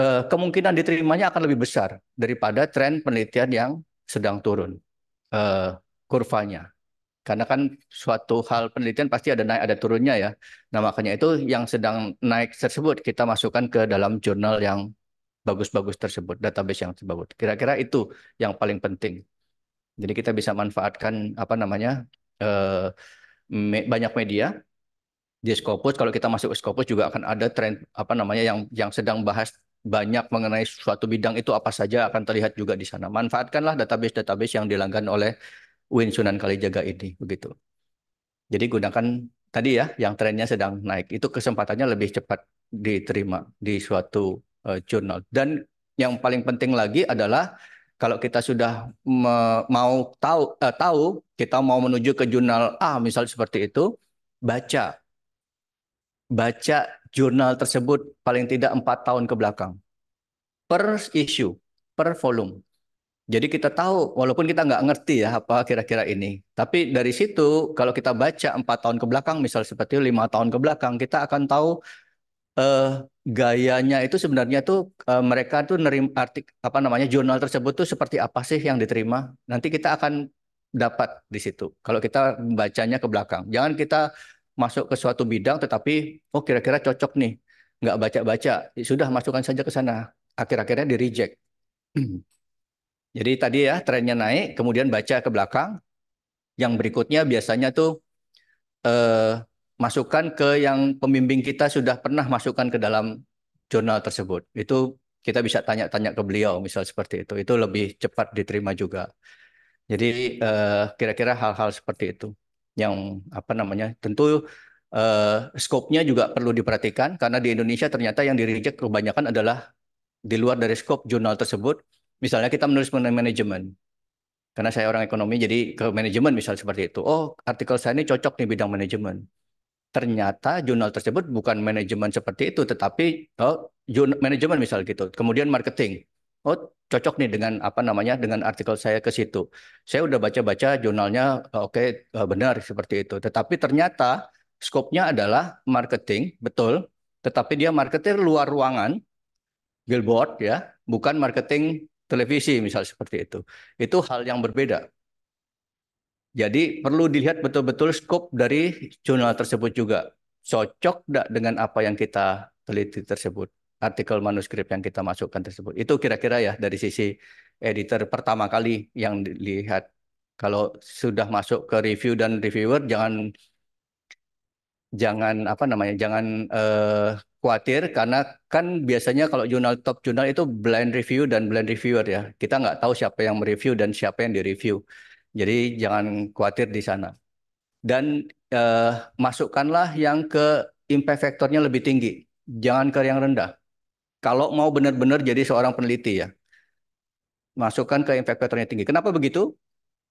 eh, kemungkinan diterimanya akan lebih besar daripada tren penelitian yang sedang turun eh, kurvanya. Karena kan suatu hal penelitian pasti ada naik ada turunnya ya. Nah makanya itu yang sedang naik tersebut kita masukkan ke dalam jurnal yang bagus-bagus tersebut, database yang tersebut. Kira-kira itu yang paling penting. Jadi kita bisa manfaatkan apa namanya eh, me banyak media di Scopus. Kalau kita masuk ke Scopus juga akan ada tren apa namanya yang yang sedang bahas banyak mengenai suatu bidang itu apa saja akan terlihat juga di sana. Manfaatkanlah database-database yang dilanggan oleh Win Sunan Kalijaga ini begitu. Jadi gunakan tadi ya yang trennya sedang naik itu kesempatannya lebih cepat diterima di suatu uh, jurnal. Dan yang paling penting lagi adalah kalau kita sudah mau tahu uh, tahu kita mau menuju ke jurnal A misalnya seperti itu baca baca jurnal tersebut paling tidak empat tahun ke belakang. Per issue, per volume. Jadi kita tahu, walaupun kita nggak ngerti ya apa kira-kira ini. Tapi dari situ, kalau kita baca empat tahun ke belakang, misal seperti lima tahun ke belakang, kita akan tahu eh, gayanya itu sebenarnya tuh eh, mereka tuh nerim artik apa namanya jurnal tersebut tuh seperti apa sih yang diterima. Nanti kita akan dapat di situ. Kalau kita bacanya ke belakang, jangan kita masuk ke suatu bidang tetapi oh kira-kira cocok nih nggak baca-baca ya sudah masukkan saja ke sana akhir-akhirnya di reject jadi tadi ya trennya naik kemudian baca ke belakang yang berikutnya biasanya tuh eh, masukkan ke yang pembimbing kita sudah pernah masukkan ke dalam jurnal tersebut itu kita bisa tanya-tanya ke beliau misal seperti itu itu lebih cepat diterima juga jadi eh, kira-kira eh, hal-hal seperti itu yang apa namanya tentu uh, eh, skopnya juga perlu diperhatikan karena di Indonesia ternyata yang direject kebanyakan adalah di luar dari skop jurnal tersebut. Misalnya kita menulis mengenai manajemen. Karena saya orang ekonomi jadi ke manajemen misal seperti itu. Oh, artikel saya ini cocok di bidang manajemen. Ternyata jurnal tersebut bukan manajemen seperti itu tetapi oh, manajemen misal gitu. Kemudian marketing. Oh, cocok nih dengan apa namanya dengan artikel saya ke situ. Saya udah baca-baca jurnalnya, oh, oke okay, eh, benar seperti itu. Tetapi ternyata skopnya adalah marketing, betul. Tetapi dia marketer luar ruangan, billboard ya, bukan marketing televisi misal seperti itu. Itu hal yang berbeda. Jadi perlu dilihat betul-betul skop dari jurnal tersebut juga. Cocok tidak dengan apa yang kita teliti tersebut artikel manuskrip yang kita masukkan tersebut. Itu kira-kira ya dari sisi editor pertama kali yang dilihat. Kalau sudah masuk ke review dan reviewer jangan jangan apa namanya? jangan uh, khawatir karena kan biasanya kalau jurnal top jurnal itu blind review dan blind reviewer ya. Kita nggak tahu siapa yang mereview dan siapa yang direview. Jadi jangan khawatir di sana. Dan uh, masukkanlah yang ke impact faktornya lebih tinggi. Jangan ke yang rendah kalau mau benar-benar jadi seorang peneliti ya. Masukkan ke infektornya tinggi. Kenapa begitu?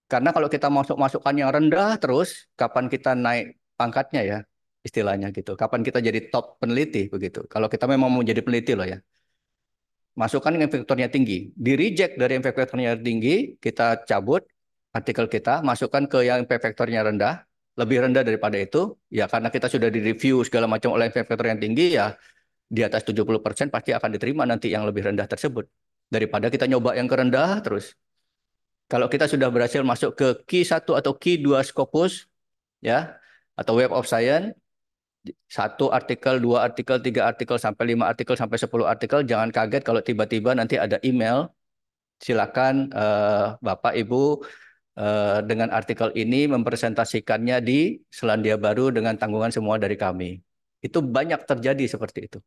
Karena kalau kita masuk masukkan yang rendah terus, kapan kita naik pangkatnya ya istilahnya gitu. Kapan kita jadi top peneliti begitu. Kalau kita memang mau jadi peneliti loh ya. Masukkan infektornya tinggi. Di reject dari yang tinggi, kita cabut artikel kita, masukkan ke yang infektornya rendah. Lebih rendah daripada itu, ya karena kita sudah di review segala macam oleh factor yang tinggi, ya di atas 70% pasti akan diterima nanti yang lebih rendah tersebut. Daripada kita nyoba yang kerendah terus. Kalau kita sudah berhasil masuk ke Q1 atau Q2 Scopus, ya, atau Web of Science, satu artikel, dua artikel, tiga artikel, sampai lima artikel, sampai sepuluh artikel, jangan kaget kalau tiba-tiba nanti ada email, silakan uh, Bapak, Ibu, eh, dengan artikel ini mempresentasikannya di Selandia Baru dengan tanggungan semua dari kami. Itu banyak terjadi seperti itu.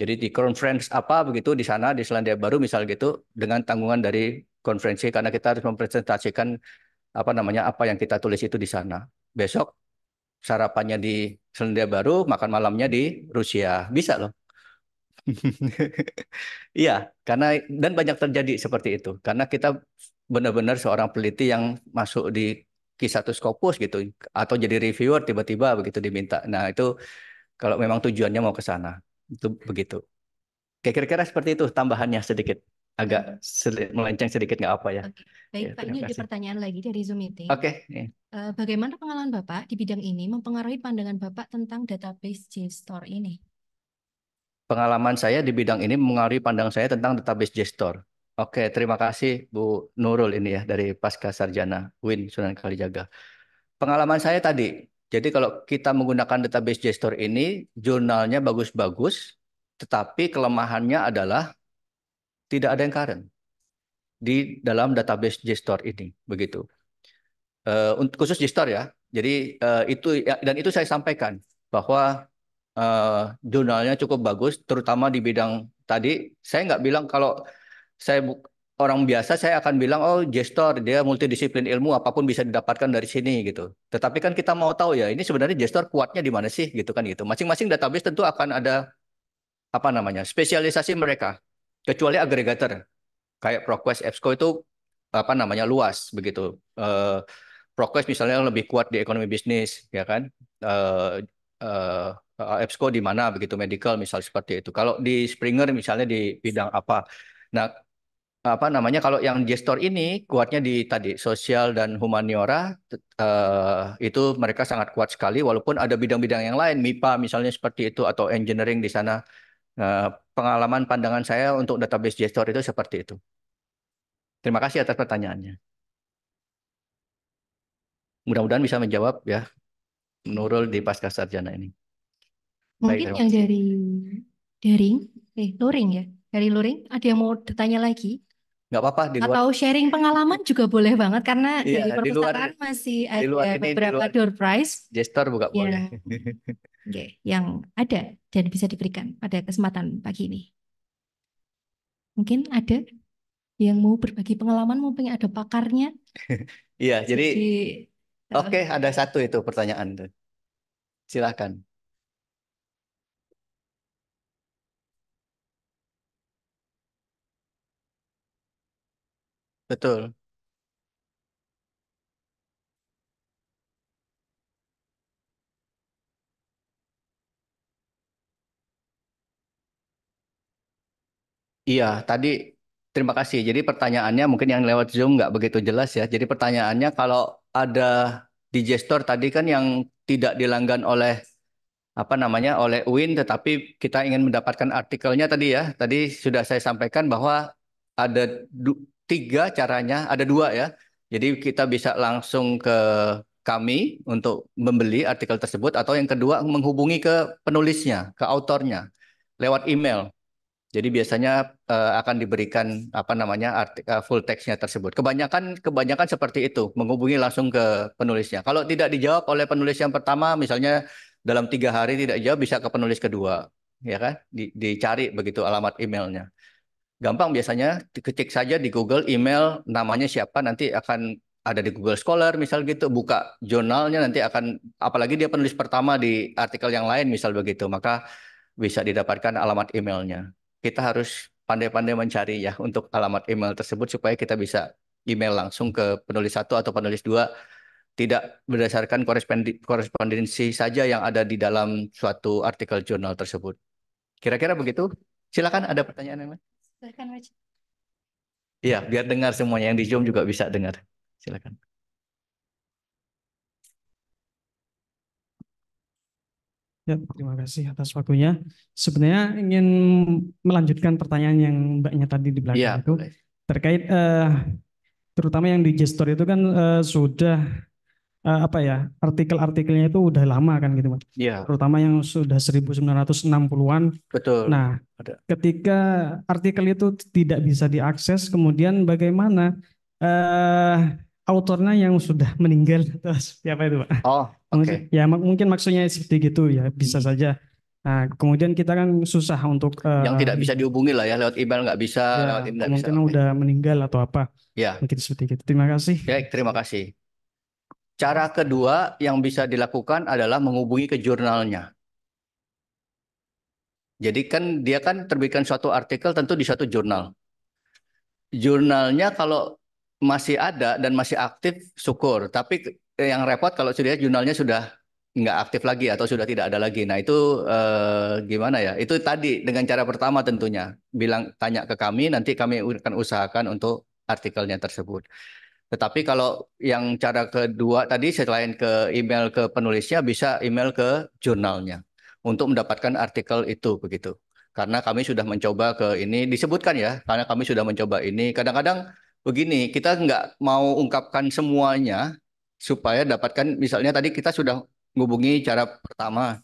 Jadi di conference apa begitu di sana di Selandia Baru misal gitu dengan tanggungan dari konferensi karena kita harus mempresentasikan apa namanya apa yang kita tulis itu di sana. Besok sarapannya di Selandia Baru, makan malamnya di Rusia. Bisa loh. Iya, karena dan banyak terjadi seperti itu. Karena kita benar-benar seorang peliti yang masuk di Kisatus Scopus gitu atau jadi reviewer tiba-tiba begitu diminta. Nah, itu kalau memang tujuannya mau ke sana itu begitu Oke, kira-kira seperti itu tambahannya sedikit agak sedikit, melenceng sedikit nggak apa ya okay. baik ya, pak ini ada pertanyaan lagi dari zoom meeting oke okay. Ya. Uh, eh, bagaimana pengalaman bapak di bidang ini mempengaruhi pandangan bapak tentang database JSTOR ini pengalaman saya di bidang ini mempengaruhi pandang saya tentang database JSTOR Oke, terima kasih Bu Nurul ini ya dari Pasca Sarjana Win Sunan Kalijaga. Pengalaman saya tadi jadi kalau kita menggunakan database JSTOR ini, jurnalnya bagus-bagus, tetapi kelemahannya adalah tidak ada yang current di dalam database JSTOR ini, begitu. Uh, khusus JSTOR ya. Jadi eh, itu ya, dan itu saya sampaikan bahwa eh, jurnalnya cukup bagus, terutama di bidang tadi. Saya nggak bilang kalau saya orang biasa saya akan bilang oh gestor dia multidisiplin ilmu apapun bisa didapatkan dari sini gitu. Tetapi kan kita mau tahu ya ini sebenarnya gestor kuatnya di mana sih gitu kan gitu. Masing-masing database tentu akan ada apa namanya spesialisasi mereka kecuali agregator kayak ProQuest, EBSCO itu apa namanya luas begitu. Uh, eh, ProQuest misalnya lebih kuat di ekonomi bisnis ya kan. Uh, uh, eh, EBSCO eh, di mana begitu medical misalnya seperti itu. Kalau di Springer misalnya di bidang apa. Nah, apa namanya kalau yang gestor ini kuatnya di tadi sosial dan humaniora uh, itu mereka sangat kuat sekali walaupun ada bidang-bidang yang lain MIPA misalnya seperti itu atau engineering di sana uh, pengalaman pandangan saya untuk database gestor itu seperti itu terima kasih atas pertanyaannya mudah-mudahan bisa menjawab ya Nurul di pasca sarjana ini mungkin Baik, yang dari Daring eh Luring ya dari Luring ada yang mau ditanya lagi nggak apa-apa di luar atau sharing pengalaman juga boleh banget karena iya, di, di luar, masih ada di luar beberapa di luar, door prize gestor buka ya, boleh okay, yang ada dan bisa diberikan pada kesempatan pagi ini mungkin ada yang mau berbagi pengalaman mungkin ada pakarnya iya jadi, jadi oke okay, eh, ada satu itu pertanyaan tuh silahkan Betul. Iya, tadi terima kasih. Jadi pertanyaannya mungkin yang lewat Zoom nggak begitu jelas ya. Jadi pertanyaannya kalau ada di tadi kan yang tidak dilanggan oleh apa namanya oleh UIN, tetapi kita ingin mendapatkan artikelnya tadi ya. Tadi sudah saya sampaikan bahwa ada tiga caranya, ada dua ya. Jadi kita bisa langsung ke kami untuk membeli artikel tersebut atau yang kedua menghubungi ke penulisnya, ke autornya lewat email. Jadi biasanya uh, akan diberikan apa namanya artik, eh, full teksnya tersebut. Kebanyakan kebanyakan seperti itu menghubungi langsung ke penulisnya. Kalau tidak dijawab oleh penulis yang pertama, misalnya dalam tiga hari tidak jawab, bisa ke penulis kedua, ya kan? Di, dicari begitu alamat emailnya. Gampang biasanya, ketik saja di Google email namanya siapa nanti akan ada di Google Scholar misal gitu, buka jurnalnya nanti akan apalagi dia penulis pertama di artikel yang lain misal begitu, maka bisa didapatkan alamat emailnya. Kita harus pandai-pandai mencari ya untuk alamat email tersebut supaya kita bisa email langsung ke penulis satu atau penulis dua tidak berdasarkan korespondensi saja yang ada di dalam suatu artikel jurnal tersebut. Kira-kira begitu? Silakan ada pertanyaan, lain Silahkan Iya, biar dengar semuanya. Yang di Zoom juga bisa dengar. Silakan. Ya, terima kasih atas waktunya. Sebenarnya ingin melanjutkan pertanyaan yang mbaknya tadi di belakang ya, itu terkait uh, terutama yang di gestor itu kan uh, sudah uh, apa ya artikel-artikelnya itu udah lama kan gitu pak, yeah. terutama yang sudah 1960-an betul nah Ada. ketika artikel itu tidak bisa diakses kemudian bagaimana uh, autornya yang sudah meninggal atau siapa itu pak oh oke okay. ya mak mungkin maksudnya seperti gitu ya bisa hmm. saja Nah, kemudian kita kan susah untuk eh, yang tidak bisa dihubungi lah ya lewat email nggak bisa, ya, lewat email mungkin bisa. udah meninggal atau apa. Ya. Mungkin seperti itu. Terima kasih. Ya, terima kasih. Cara kedua yang bisa dilakukan adalah menghubungi ke jurnalnya. Jadi kan dia kan terbitkan suatu artikel tentu di suatu jurnal. Jurnalnya kalau masih ada dan masih aktif, syukur. Tapi yang repot kalau sudah jurnalnya sudah nggak aktif lagi atau sudah tidak ada lagi. Nah itu eh, gimana ya? Itu tadi dengan cara pertama tentunya bilang tanya ke kami, nanti kami akan usahakan untuk artikelnya tersebut. Tetapi kalau yang cara kedua tadi selain ke email ke penulisnya bisa email ke jurnalnya untuk mendapatkan artikel itu begitu. Karena kami sudah mencoba ke ini disebutkan ya, karena kami sudah mencoba ini. Kadang-kadang begini, kita nggak mau ungkapkan semuanya supaya dapatkan misalnya tadi kita sudah menghubungi cara pertama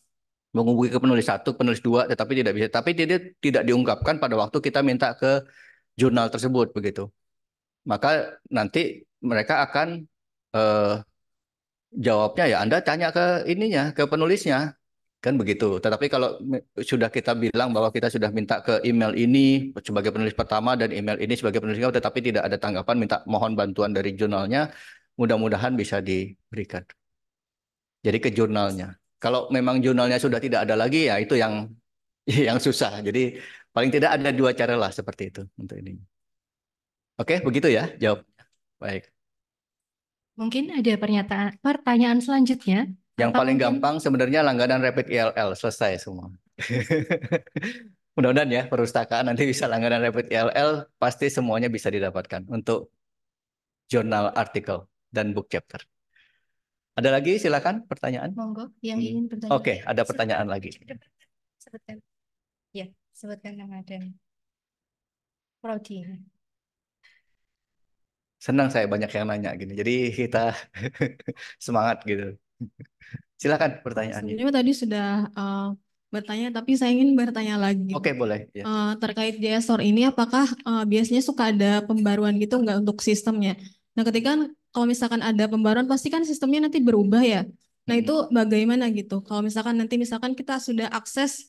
menghubungi ke penulis satu, penulis dua, tetapi tidak bisa. Tapi tidak tidak diungkapkan pada waktu kita minta ke jurnal tersebut begitu. Maka nanti mereka akan eh, jawabnya ya Anda tanya ke ininya, ke penulisnya. Kan begitu. Tetapi kalau sudah kita bilang bahwa kita sudah minta ke email ini sebagai penulis pertama dan email ini sebagai penulis kedua, tetapi tidak ada tanggapan, minta mohon bantuan dari jurnalnya, mudah-mudahan bisa diberikan. Jadi ke jurnalnya. Kalau memang jurnalnya sudah tidak ada lagi, ya itu yang yang susah. Jadi paling tidak ada dua cara lah seperti itu untuk ini. Oke, begitu ya jawab. Baik. Mungkin ada pernyataan pertanyaan selanjutnya. Yang paling mungkin... gampang sebenarnya langganan Rapid ILL e selesai semua. Mudah-mudahan ya perpustakaan nanti bisa langganan Rapid ILL e pasti semuanya bisa didapatkan untuk jurnal artikel dan book chapter. Ada lagi silakan pertanyaan. Monggo yang hmm. ingin bertanya. Oke, okay, ada pertanyaan lagi. Sebutkan. Ya, sebutkan nama dan prodi senang saya banyak yang nanya gini. Jadi kita semangat gitu. Silakan pertanyaannya. Sebenarnya tadi sudah uh, bertanya, tapi saya ingin bertanya lagi. Oke, okay, boleh. Ya. Uh, terkait JS Store ini, apakah uh, biasanya suka ada pembaruan gitu nggak untuk sistemnya? Nah, ketika kalau misalkan ada pembaruan, pasti kan sistemnya nanti berubah ya. Nah, itu bagaimana gitu? Kalau misalkan nanti misalkan kita sudah akses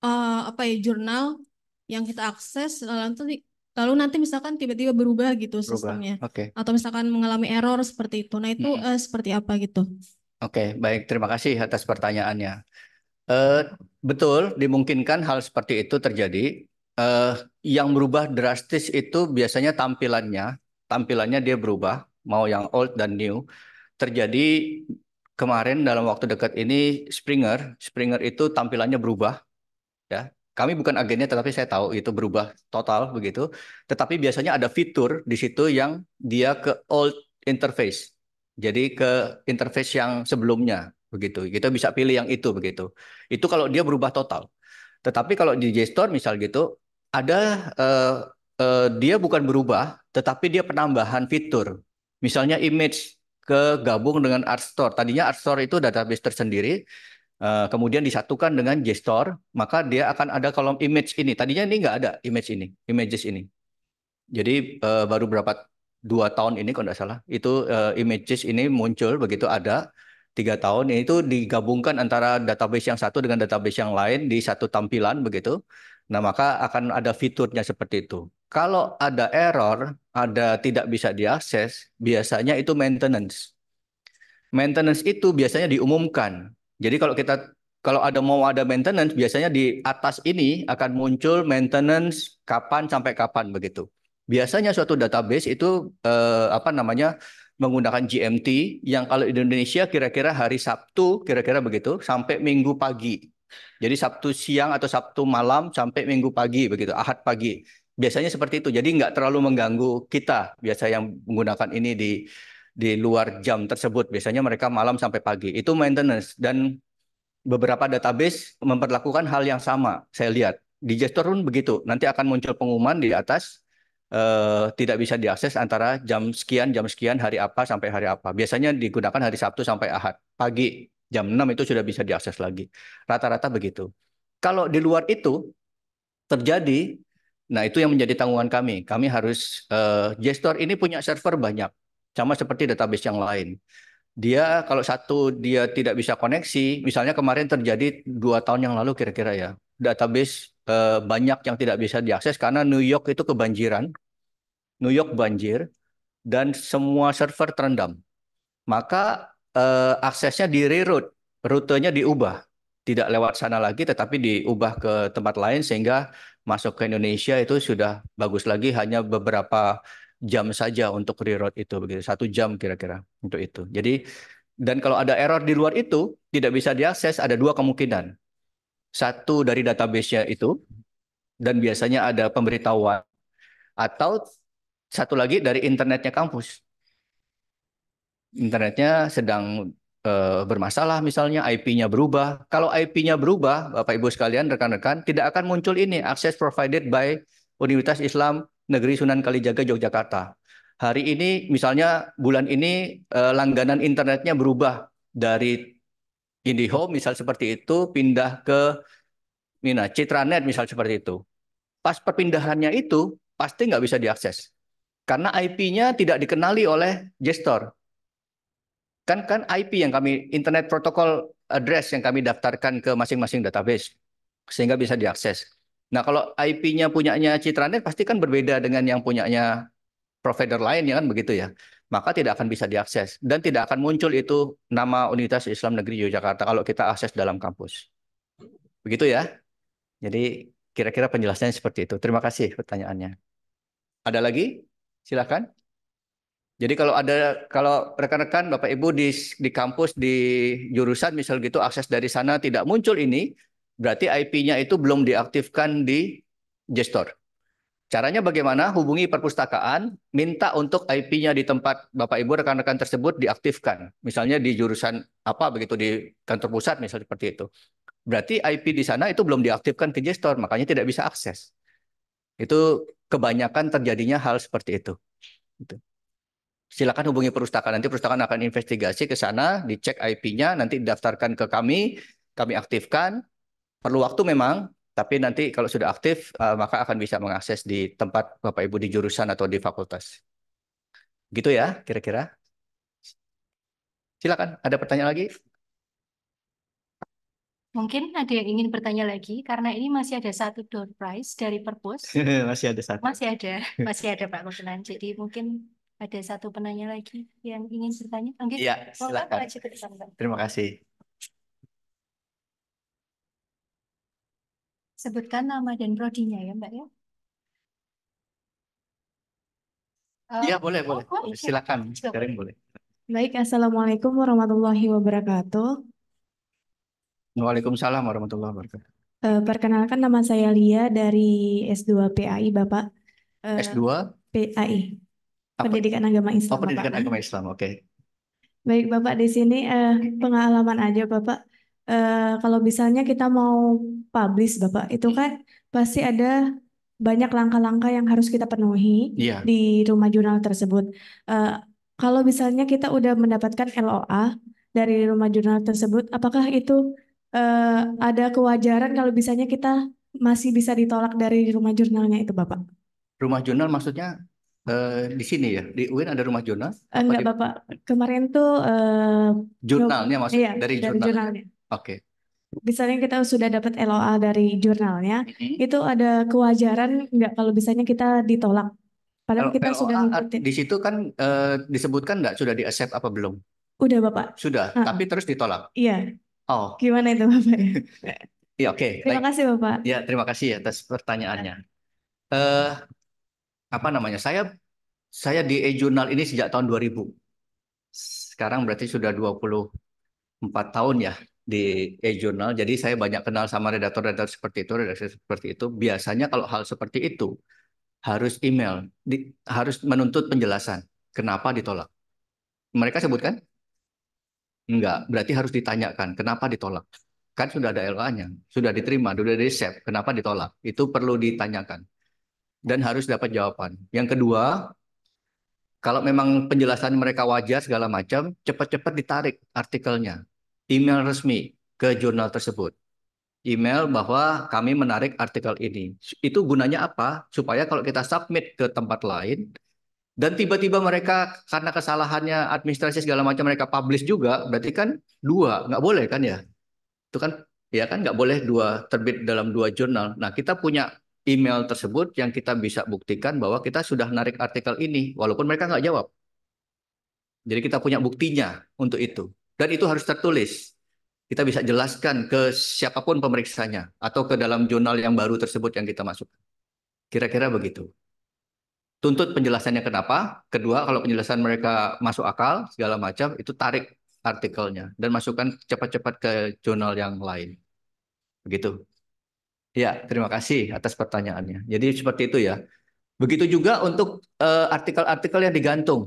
uh, apa ya jurnal yang kita akses, lalu nanti lalu nanti misalkan tiba-tiba berubah gitu berubah. sistemnya okay. atau misalkan mengalami error seperti itu nah itu hmm. uh, seperti apa gitu oke okay, baik terima kasih atas pertanyaannya uh, betul dimungkinkan hal seperti itu terjadi uh, yang berubah drastis itu biasanya tampilannya tampilannya dia berubah mau yang old dan new terjadi kemarin dalam waktu dekat ini Springer Springer itu tampilannya berubah kami bukan agennya tetapi saya tahu itu berubah total begitu. Tetapi biasanya ada fitur di situ yang dia ke old interface. Jadi ke interface yang sebelumnya begitu. Kita bisa pilih yang itu begitu. Itu kalau dia berubah total. Tetapi kalau di JSTOR misal gitu ada uh, uh, dia bukan berubah tetapi dia penambahan fitur. Misalnya image ke gabung dengan Art Store. Tadinya Art Store itu database tersendiri, Eh, kemudian disatukan dengan gestor, maka dia akan ada kolom image ini. Tadinya ini nggak ada image ini, images ini. Jadi uh, baru berapa dua tahun ini kalau nggak salah, itu uh, images ini muncul begitu ada tiga tahun. Itu digabungkan antara database yang satu dengan database yang lain di satu tampilan begitu. Nah maka akan ada fiturnya seperti itu. Kalau ada error, ada tidak bisa diakses, biasanya itu maintenance. Maintenance itu biasanya diumumkan jadi kalau kita kalau ada mau ada maintenance biasanya di atas ini akan muncul maintenance kapan sampai kapan begitu. Biasanya suatu database itu eh, apa namanya menggunakan GMT yang kalau di Indonesia kira-kira hari Sabtu kira-kira begitu sampai Minggu pagi. Jadi Sabtu siang atau Sabtu malam sampai Minggu pagi begitu, Ahad pagi. Biasanya seperti itu. Jadi nggak terlalu mengganggu kita biasa yang menggunakan ini di di luar iya. jam tersebut. Biasanya mereka malam sampai pagi. Itu maintenance dan beberapa database memperlakukan hal yang sama. Saya lihat di gesture pun begitu. Nanti akan muncul pengumuman di atas eh, tidak bisa diakses antara jam sekian, jam sekian, hari apa sampai hari apa. Biasanya digunakan hari Sabtu sampai Ahad. Pagi jam 6 itu sudah bisa diakses lagi. Rata-rata begitu. Kalau di luar itu terjadi Nah, itu yang menjadi tanggungan kami. Kami harus uh, eh, gestor ini punya server banyak. Sama seperti database yang lain. Dia kalau satu dia tidak bisa koneksi, misalnya kemarin terjadi dua tahun yang lalu kira-kira ya, database eh, banyak yang tidak bisa diakses karena New York itu kebanjiran, New York banjir, dan semua server terendam. Maka eh, aksesnya di reroute, rutenya diubah, tidak lewat sana lagi, tetapi diubah ke tempat lain sehingga masuk ke Indonesia itu sudah bagus lagi hanya beberapa jam saja untuk reroute itu begitu satu jam kira-kira untuk itu jadi dan kalau ada error di luar itu tidak bisa diakses ada dua kemungkinan satu dari databasenya itu dan biasanya ada pemberitahuan atau satu lagi dari internetnya kampus internetnya sedang eh, bermasalah misalnya IP-nya berubah kalau IP-nya berubah Bapak Ibu sekalian rekan-rekan tidak akan muncul ini akses provided by Universitas Islam Negeri Sunan Kalijaga Yogyakarta. Hari ini misalnya bulan ini eh, langganan internetnya berubah dari IndiHome misal seperti itu pindah ke Mina Citranet misal seperti itu. Pas perpindahannya itu pasti nggak bisa diakses karena IP-nya tidak dikenali oleh gestor. Kan kan IP yang kami internet protokol address yang kami daftarkan ke masing-masing database sehingga bisa diakses. Nah, kalau IP-nya punyanya Citranet pasti kan berbeda dengan yang punyanya provider lain ya kan begitu ya. Maka tidak akan bisa diakses dan tidak akan muncul itu nama Universitas Islam Negeri Yogyakarta kalau kita akses dalam kampus. Begitu ya. Jadi kira-kira penjelasannya seperti itu. Terima kasih pertanyaannya. Ada lagi? Silakan. Jadi kalau ada kalau rekan-rekan Bapak Ibu di di kampus di jurusan misal gitu akses dari sana tidak muncul ini, Berarti IP-nya itu belum diaktifkan di gestor. Caranya bagaimana? Hubungi perpustakaan, minta untuk IP-nya di tempat Bapak Ibu rekan-rekan tersebut diaktifkan. Misalnya di jurusan apa begitu di kantor pusat misalnya seperti itu. Berarti IP di sana itu belum diaktifkan ke gestor, makanya tidak bisa akses. Itu kebanyakan terjadinya hal seperti itu. Gitu. Silakan hubungi perpustakaan, nanti perpustakaan akan investigasi ke sana, dicek IP-nya, nanti didaftarkan ke kami, kami aktifkan, Perlu waktu memang, tapi nanti kalau sudah aktif uh, maka akan bisa mengakses di tempat Bapak Ibu di jurusan atau di fakultas. Gitu ya, kira-kira. Silakan, ada pertanyaan lagi? Mungkin ada yang ingin bertanya lagi karena ini masih ada satu door prize dari perpus. masih ada satu. Masih ada, masih ada Pak Kusulan. Jadi mungkin ada satu penanya lagi yang ingin bertanya. Mungkin, ya, silakan. Terima kasih. sebutkan nama dan prodinya ya Mbak ya. Eh, iya uh, boleh boleh oh, silakan sharing boleh. Baik assalamualaikum warahmatullahi wabarakatuh. Waalaikumsalam warahmatullahi wabarakatuh. Uh, perkenalkan nama saya Lia dari S2 PAI Bapak. Uh, eh, S2 PAI. Apa? Pendidikan Agama Islam. Oh, Pendidikan Bapak. Agama Islam. Oke. Okay. Baik Bapak di sini uh, pengalaman aja Bapak Eh, kalau misalnya kita mau publish Bapak, itu kan pasti ada banyak langkah-langkah yang harus kita penuhi yeah. di rumah jurnal tersebut. Uh, kalau misalnya kita udah mendapatkan LOA dari rumah jurnal tersebut, apakah itu uh, ada kewajaran kalau misalnya kita masih bisa ditolak dari rumah jurnalnya itu, Bapak? Rumah jurnal maksudnya Uh, di sini ya di UIN ada rumah jurnal? Enggak di... bapak, kemarin tuh uh, jurnalnya maksudnya iya, dari, dari jurnalnya. Oke. Misalnya kita sudah dapat LOA dari jurnalnya, mm-hmm. itu ada kewajaran nggak kalau misalnya kita ditolak? Padahal kita sudah ngikutin. Di situ kan e, disebutkan nggak sudah di accept apa belum? Udah bapak. Sudah, ha -ha. tapi terus ditolak. Iya. Oh. Gimana itu bapak? Iya oke. Okay. Terima kasih bapak. Ya terima kasih atas pertanyaannya. Iya. Eh apa namanya? Saya saya di e-jurnal ini sejak tahun 2000. Sekarang berarti sudah empat tahun ya di e-journal. Jadi saya banyak kenal sama redaktor-redaktor seperti itu, redaksi seperti itu. Biasanya kalau hal seperti itu harus email, di, harus menuntut penjelasan kenapa ditolak. Mereka sebutkan? Enggak, berarti harus ditanyakan kenapa ditolak. Kan sudah ada LA-nya, sudah diterima, sudah di resep, kenapa ditolak? Itu perlu ditanyakan. Dan harus dapat jawaban. Yang kedua, kalau memang penjelasan mereka wajar segala macam, cepat-cepat ditarik artikelnya email resmi ke jurnal tersebut. Email bahwa kami menarik artikel ini. Itu gunanya apa? Supaya kalau kita submit ke tempat lain, dan tiba-tiba mereka karena kesalahannya administrasi segala macam mereka publish juga, berarti kan dua, nggak boleh kan ya? Itu kan ya kan nggak boleh dua terbit dalam dua jurnal. Nah kita punya email tersebut yang kita bisa buktikan bahwa kita sudah narik artikel ini, walaupun mereka nggak jawab. Jadi kita punya buktinya untuk itu. Dan itu harus tertulis. Kita bisa jelaskan ke siapapun pemeriksanya atau ke dalam jurnal yang baru tersebut yang kita masukkan. Kira-kira begitu. Tuntut penjelasannya kenapa. Kedua, kalau penjelasan mereka masuk akal, segala macam, itu tarik artikelnya dan masukkan cepat-cepat ke jurnal yang lain. Begitu. Ya, terima kasih atas pertanyaannya. Jadi seperti itu ya. Begitu juga untuk eh, artikel-artikel uh, yang digantung.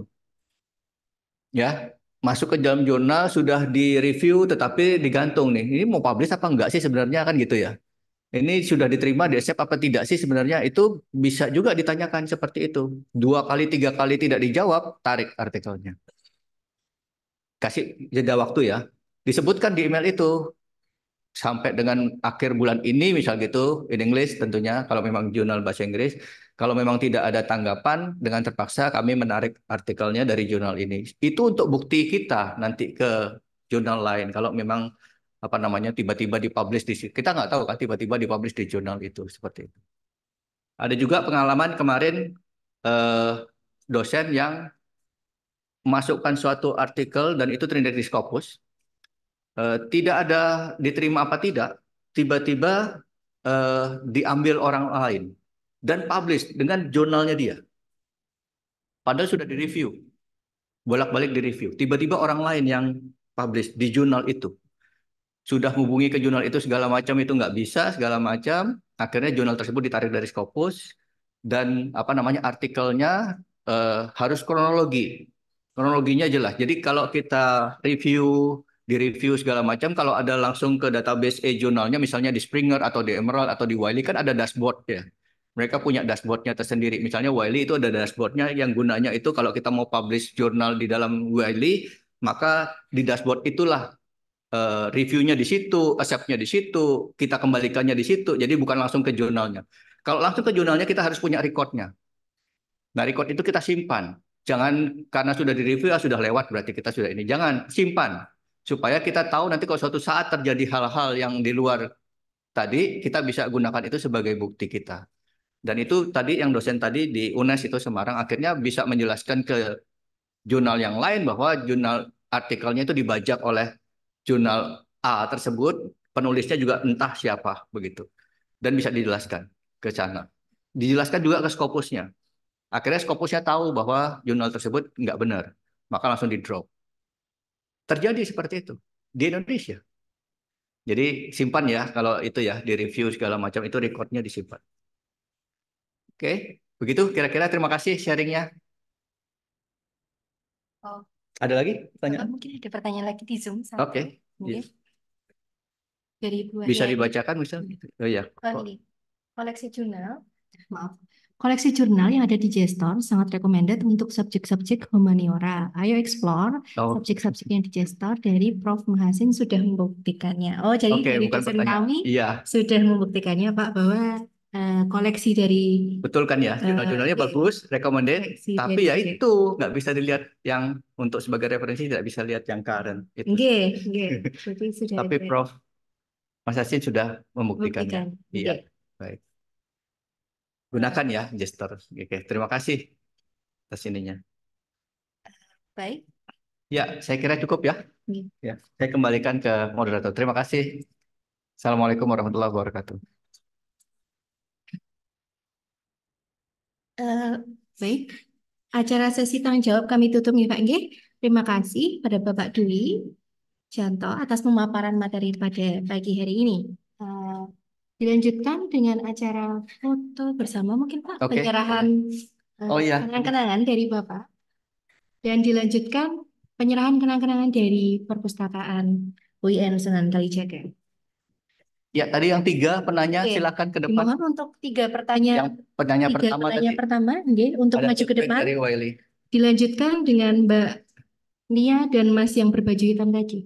Ya, masuk ke dalam jurnal sudah direview tetapi digantung nih. Ini mau publish apa enggak sih sebenarnya kan gitu ya. Ini sudah diterima di accept apa tidak sih sebenarnya itu bisa juga ditanyakan seperti itu. Dua kali tiga kali tidak dijawab tarik artikelnya. Kasih jeda waktu ya. Disebutkan di email itu sampai dengan akhir bulan ini misal gitu in English tentunya kalau memang jurnal bahasa Inggris kalau memang tidak ada tanggapan, dengan terpaksa kami menarik artikelnya dari jurnal ini. Itu untuk bukti kita nanti ke jurnal lain. Kalau memang apa namanya tiba-tiba dipublish di kita nggak tahu kan tiba-tiba dipublish di jurnal itu seperti itu. Ada juga pengalaman kemarin eh, dosen yang masukkan suatu artikel dan itu terindeks di Scopus. Eh, tidak ada diterima apa tidak, tiba-tiba eh, diambil orang lain dan publish dengan jurnalnya dia. Padahal sudah direview, bolak-balik direview. Tiba-tiba orang lain yang publish di jurnal itu sudah hubungi ke jurnal itu segala macam itu nggak bisa segala macam. Akhirnya jurnal tersebut ditarik dari Scopus dan apa namanya artikelnya uh, harus kronologi. Kronologinya jelas. Jadi kalau kita review di review segala macam kalau ada langsung ke database e-jurnalnya misalnya di Springer atau di Emerald atau di Wiley kan ada dashboard ya mereka punya dashboardnya tersendiri. Misalnya Wiley itu ada dashboardnya yang gunanya itu kalau kita mau publish jurnal di dalam Wiley, maka di dashboard itulah eh, reviewnya di situ, acceptnya di situ, kita kembalikannya di situ. Jadi bukan langsung ke jurnalnya. Kalau langsung ke jurnalnya kita harus punya recordnya. Nah record itu kita simpan. Jangan karena sudah di review ah, sudah lewat berarti kita sudah ini. Jangan simpan supaya kita tahu nanti kalau suatu saat terjadi hal-hal yang di luar tadi kita bisa gunakan itu sebagai bukti kita. Dan itu tadi yang dosen tadi di UNES itu Semarang akhirnya bisa menjelaskan ke jurnal yang lain bahwa jurnal artikelnya itu dibajak oleh jurnal A tersebut, penulisnya juga entah siapa begitu. Dan bisa dijelaskan ke sana. Dijelaskan juga ke skopusnya Akhirnya skopusnya tahu bahwa jurnal tersebut nggak benar. Maka langsung di drop. Terjadi seperti itu di Indonesia. Jadi simpan ya kalau itu ya di review segala macam itu recordnya disimpan. Oke, begitu kira-kira terima kasih sharingnya. Oh. Ada lagi pertanyaan? Mungkin ada pertanyaan lagi di Zoom. Oke. Okay. Yes. Dari Bu Bisa dibacakan misal? Oh iya. Koleksi jurnal. Maaf. Koleksi jurnal yang ada di Jeston sangat recommended untuk subjek-subjek humaniora. Ayo explore oh. subjek-subjek yang di Jeston dari Prof. Mahasin sudah membuktikannya. Oh, jadi okay, dari dosen kami iya. sudah membuktikannya Pak bahwa Eh, koleksi dari betul kan ya eh, jurnal-jurnalnya uh, bagus recommended tapi ya itu nggak bisa dilihat yang untuk sebagai referensi tidak bisa lihat yang current itu okay, okay. sudah tapi ada. Prof Mas Asin sudah membuktikannya iya baik gunakan ya jester. oke terima kasih atas ininya baik ya saya kira cukup ya ya saya kembalikan ke moderator terima kasih Assalamualaikum warahmatullahi wabarakatuh Uh, baik, acara sesi tanggung jawab kami tutup nih Pak Nge. Terima kasih pada Bapak Dwi Janto atas pemaparan materi pada pagi hari ini. Uh, dilanjutkan dengan acara foto bersama mungkin Pak okay. penyerahan uh, oh, iya. kenangan-kenangan dari Bapak dan dilanjutkan penyerahan kenang-kenangan dari perpustakaan UIN Sunan Kalijaga. Ya, tadi yang tiga penanya Oke. silakan ke depan. Mohon untuk tiga pertanyaan. Yang penanya tiga pertama penanya tadi. pertama, untuk Ada maju ke depan. Dari Wiley. Dilanjutkan dengan Mbak Nia dan Mas yang berbaju hitam tadi.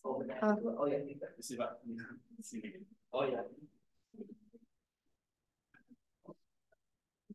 Oh. oh ya, oh ya.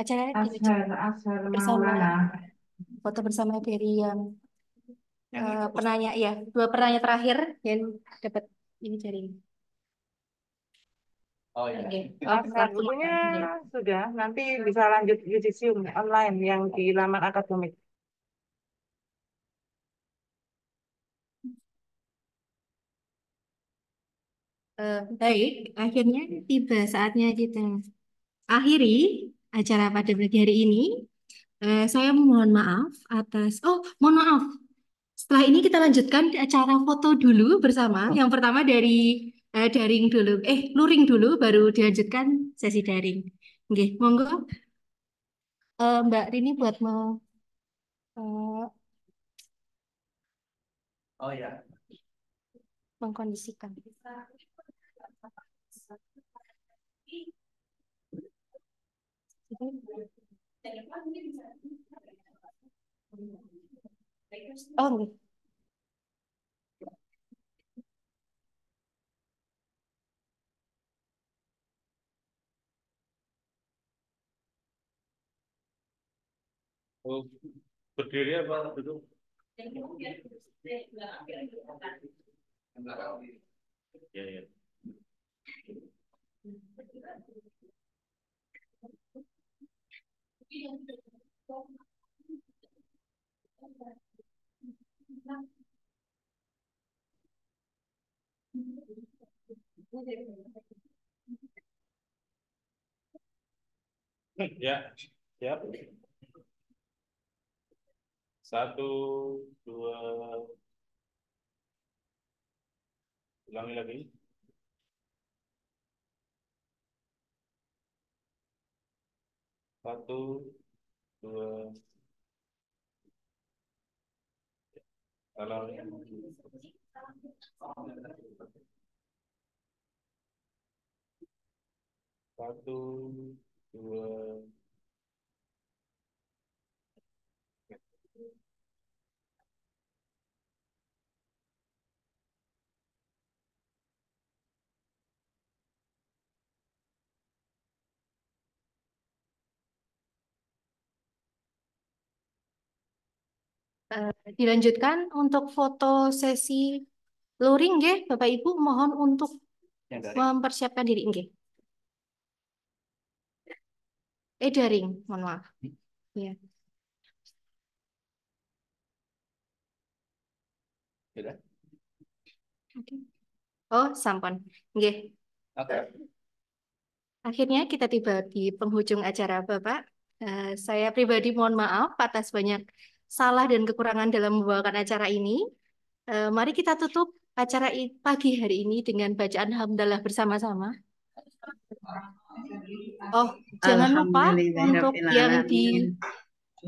acara Azhar, Azhar bersama Maulana. foto bersama Ferry yang, yang eh, uh, penanya ya dua penanya terakhir yang dapat ini jaring. Oh ya. Okay. Oh, Satunya sudah, nanti bisa lanjut yudisium online yang di laman akademik. Uh, baik, akhirnya tiba saatnya kita akhiri acara pada pagi hari ini. Eh, saya mohon maaf atas, oh mohon maaf. Setelah ini kita lanjutkan acara foto dulu bersama. Oh. Yang pertama dari eh, daring dulu, eh luring dulu, baru dilanjutkan sesi daring. Oke, monggo. Eh, Mbak Rini buat mau. Eh, oh ya. Mengkondisikan. Bisa. Oh, oh, berdiri apa duduk? Iya, iya. Hmm, ya, siap. Satu, dua, ulangi lagi. Satu, dua, kalau satu, dua, Uh, dilanjutkan untuk foto sesi luring ya Bapak Ibu mohon untuk ya, mempersiapkan diri nggih. Eh daring, mohon maaf. Ya. Sudah. Oh, sampun. Nggih. Oke. Okay. Akhirnya kita tiba di penghujung acara Bapak. Uh, saya pribadi mohon maaf atas banyak salah dan kekurangan dalam membawakan acara ini. Eh, mari kita tutup acara pagi hari ini dengan bacaan hamdalah bersama-sama. Oh, jangan lupa untuk yang di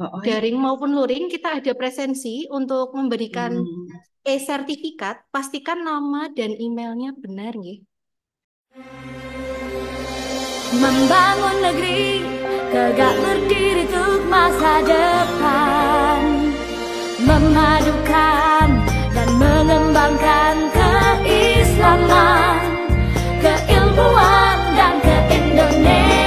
oh, oh, daring iya. maupun luring kita ada presensi untuk memberikan hmm. e-sertifikat. Pastikan nama dan emailnya benar, nggih. Membangun negeri, tegak berdiri untuk masa depan memadukan dan mengembangkan keislaman, keilmuan dan keindonesiaan.